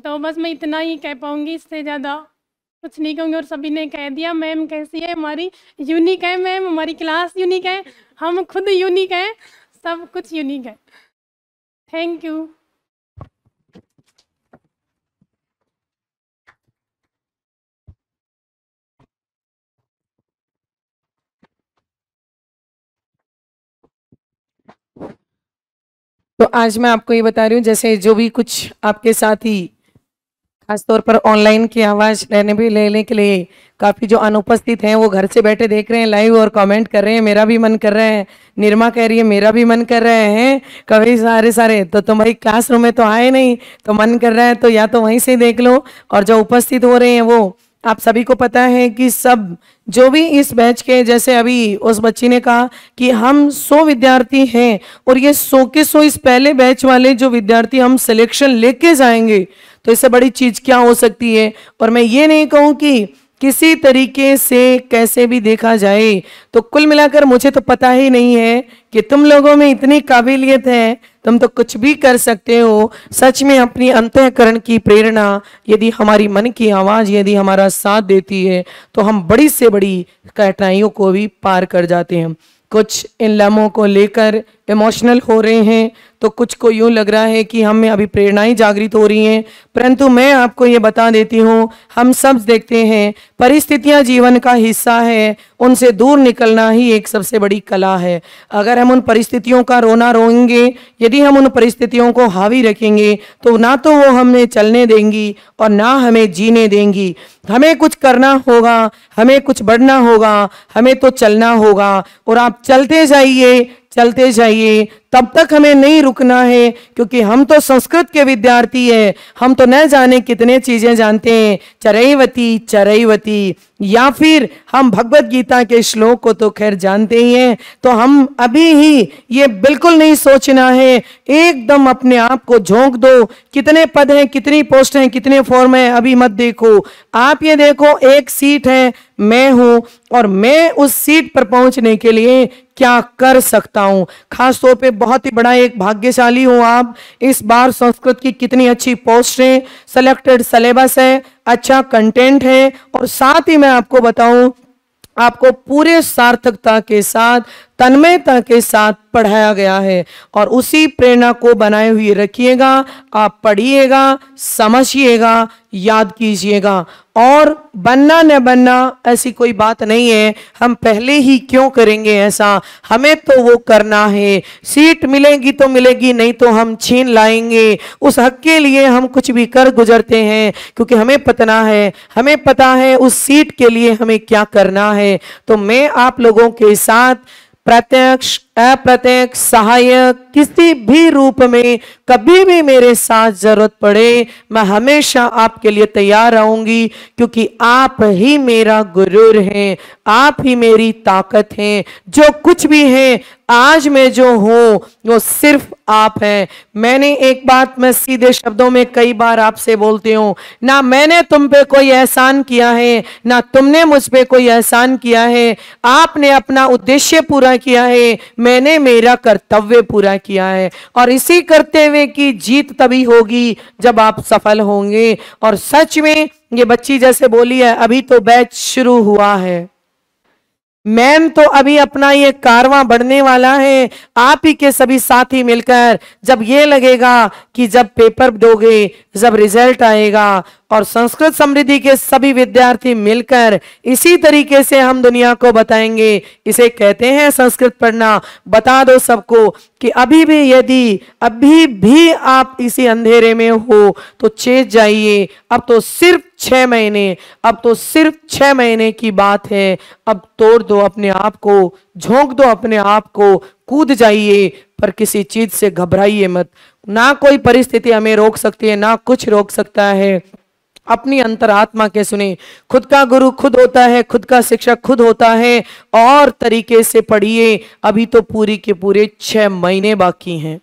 तो बस मैं इतना ही कह पाऊँगी इससे ज़्यादा कुछ नहीं कहूँगी और सभी ने कह दिया मैम कैसी है हमारी यूनिक है मैम हमारी क्लास यूनिक है हम खुद यूनिक हैं सब कुछ यूनिक है थैंक यू
तो आज मैं आपको ये बता रही हूँ जैसे जो भी कुछ आपके साथ ही खासतौर पर ऑनलाइन की आवाज़ लेने भी लेने के लिए काफ़ी जो अनुपस्थित हैं वो घर से बैठे देख रहे हैं लाइव और कमेंट कर रहे हैं मेरा भी मन कर रहा है निर्मा कह रही है मेरा भी मन कर रहे हैं कभी सारे सारे तो तुम भाई क्लासरूम में तो आए नहीं तो मन कर रहा है तो या तो वहीं से देख लो और जो उपस्थित हो रहे हैं वो आप सभी को पता है कि सब जो भी इस बैच के जैसे अभी उस बच्ची ने कहा कि हम सो विद्यार्थी हैं और ये सो के सो इस पहले बैच वाले जो विद्यार्थी हम सिलेक्शन लेके जाएंगे तो इससे बड़ी चीज क्या हो सकती है और मैं ये नहीं कहूँ कि किसी तरीके से कैसे भी देखा जाए तो कुल मिलाकर मुझे तो पता ही नहीं है कि तुम लोगों में इतनी काबिलियत है तुम तो कुछ भी कर सकते हो सच में अपनी अंतःकरण की प्रेरणा यदि हमारी मन की आवाज़ यदि हमारा साथ देती है तो हम बड़ी से बड़ी कठिनाइयों को भी पार कर जाते हैं कुछ इन लम्हों को लेकर इमोशनल हो रहे हैं तो कुछ को यूँ लग रहा है कि हमें अभी प्रेरणाएं जागृत हो रही हैं परंतु मैं आपको ये बता देती हूँ हम सब देखते हैं परिस्थितियाँ जीवन का हिस्सा है उनसे दूर निकलना ही एक सबसे बड़ी कला है अगर हम उन परिस्थितियों का रोना रोएंगे यदि हम उन परिस्थितियों को हावी रखेंगे तो ना तो वो हमें चलने देंगी और ना हमें जीने देंगी हमें कुछ करना होगा हमें कुछ बढ़ना होगा हमें तो चलना होगा और आप चलते जाइए चलते जाइए तब तक हमें नहीं रुकना है क्योंकि हम तो संस्कृत के विद्यार्थी हैं हम तो न जाने कितने चीजें जानते हैं चरैवती चरैवती या फिर हम भगवत गीता के श्लोक को तो खैर जानते ही हैं तो हम अभी ही ये बिल्कुल नहीं सोचना है एकदम अपने आप को झोंक दो कितने पद हैं कितनी पोस्ट हैं कितने फॉर्म हैं अभी मत देखो आप ये देखो एक सीट है मैं हूं और मैं उस सीट पर पहुंचने के लिए क्या कर सकता हूँ खास तौर पे बहुत ही बड़ा एक भाग्यशाली हूँ आप इस बार संस्कृत की कितनी अच्छी पोस्ट है सेलेक्टेड सिलेबस है अच्छा कंटेंट है और साथ ही मैं आपको बताऊं आपको पूरे सार्थकता के साथ तन्मयता के साथ पढ़ाया गया है और उसी प्रेरणा को बनाए हुए रखिएगा आप पढ़िएगा समझिएगा याद कीजिएगा और बनना न बनना ऐसी कोई बात नहीं है हम पहले ही क्यों करेंगे ऐसा हमें तो वो करना है सीट मिलेगी तो मिलेगी नहीं तो हम छीन लाएंगे उस हक के लिए हम कुछ भी कर गुजरते हैं क्योंकि हमें पतना है हमें पता है उस सीट के लिए हमें क्या करना है तो मैं आप लोगों के साथ प्रत्यक्ष अप्रत्यक्ष सहायक किसी भी रूप में कभी भी मेरे साथ जरूरत पड़े मैं हमेशा आपके लिए तैयार रहूंगी क्योंकि आप ही मेरा गुरुर हैं आप ही मेरी ताकत हैं जो कुछ भी है आज मैं जो हूं वो सिर्फ आप हैं मैंने एक बात मैं सीधे शब्दों में कई बार आपसे बोलती हूँ ना मैंने तुम पे कोई एहसान किया है ना तुमने मुझ पर कोई एहसान किया है आपने अपना उद्देश्य पूरा किया है मैंने मेरा कर्तव्य पूरा किया है और इसी कर्तव्य की जीत तभी होगी जब आप सफल होंगे और सच में ये बच्ची जैसे बोली है अभी तो बैच शुरू हुआ है मैम तो अभी अपना ये कारवां बढ़ने वाला है आप ही के सभी साथी मिलकर जब ये लगेगा कि जब पेपर दोगे जब रिजल्ट आएगा और संस्कृत समृद्धि के सभी विद्यार्थी मिलकर इसी तरीके से हम दुनिया को बताएंगे इसे कहते हैं संस्कृत पढ़ना बता दो सबको कि अभी भी यदि अभी भी आप इसी अंधेरे में हो तो चेत जाइए अब तो सिर्फ छह महीने अब तो सिर्फ छह महीने की बात है अब तोड़ दो अपने आप को झोंक दो अपने आप को कूद जाइए पर किसी चीज़ से घबराइए मत ना कोई परिस्थिति हमें रोक सकती है ना कुछ रोक सकता है अपनी अंतरात्मा के सुने खुद का गुरु खुद होता है खुद का शिक्षक खुद होता है और तरीके से पढ़िए अभी तो पूरी के पूरे छह महीने बाकी हैं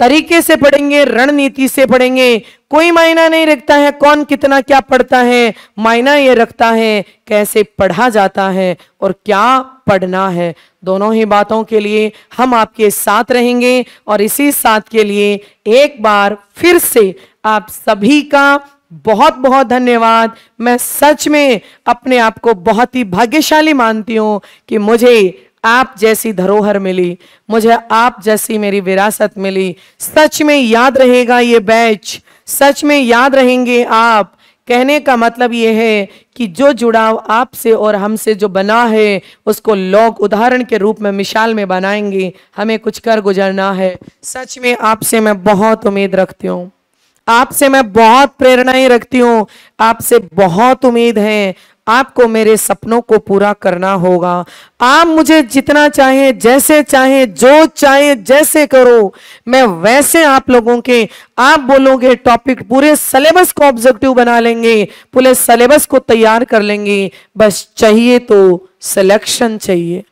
तरीके से पढ़ेंगे रणनीति से पढ़ेंगे कोई मायना नहीं रखता है कौन कितना क्या पढ़ता है मायना ये रखता है कैसे पढ़ा जाता है और क्या पढ़ना है दोनों ही बातों के लिए हम आपके साथ रहेंगे और इसी साथ के लिए एक बार फिर से आप सभी का बहुत बहुत धन्यवाद मैं सच में अपने आप को बहुत ही भाग्यशाली मानती हूँ कि मुझे आप जैसी धरोहर मिली मुझे आप जैसी मेरी विरासत मिली सच में याद रहेगा ये बैच सच में याद रहेंगे आप कहने का मतलब ये है कि जो जुड़ाव आपसे और हमसे जो बना है उसको लोग उदाहरण के रूप में मिसाल में बनाएंगे हमें कुछ कर गुजरना है सच में आपसे मैं बहुत उम्मीद रखती हूँ आपसे मैं बहुत प्रेरणाएं रखती हूं आपसे बहुत उम्मीद है आपको मेरे सपनों को पूरा करना होगा आप मुझे जितना चाहे जैसे चाहे जो चाहे जैसे करो मैं वैसे आप लोगों के आप बोलोगे टॉपिक पूरे सिलेबस को ऑब्जेक्टिव बना लेंगे पूरे सिलेबस को तैयार कर लेंगे बस चाहिए तो सिलेक्शन चाहिए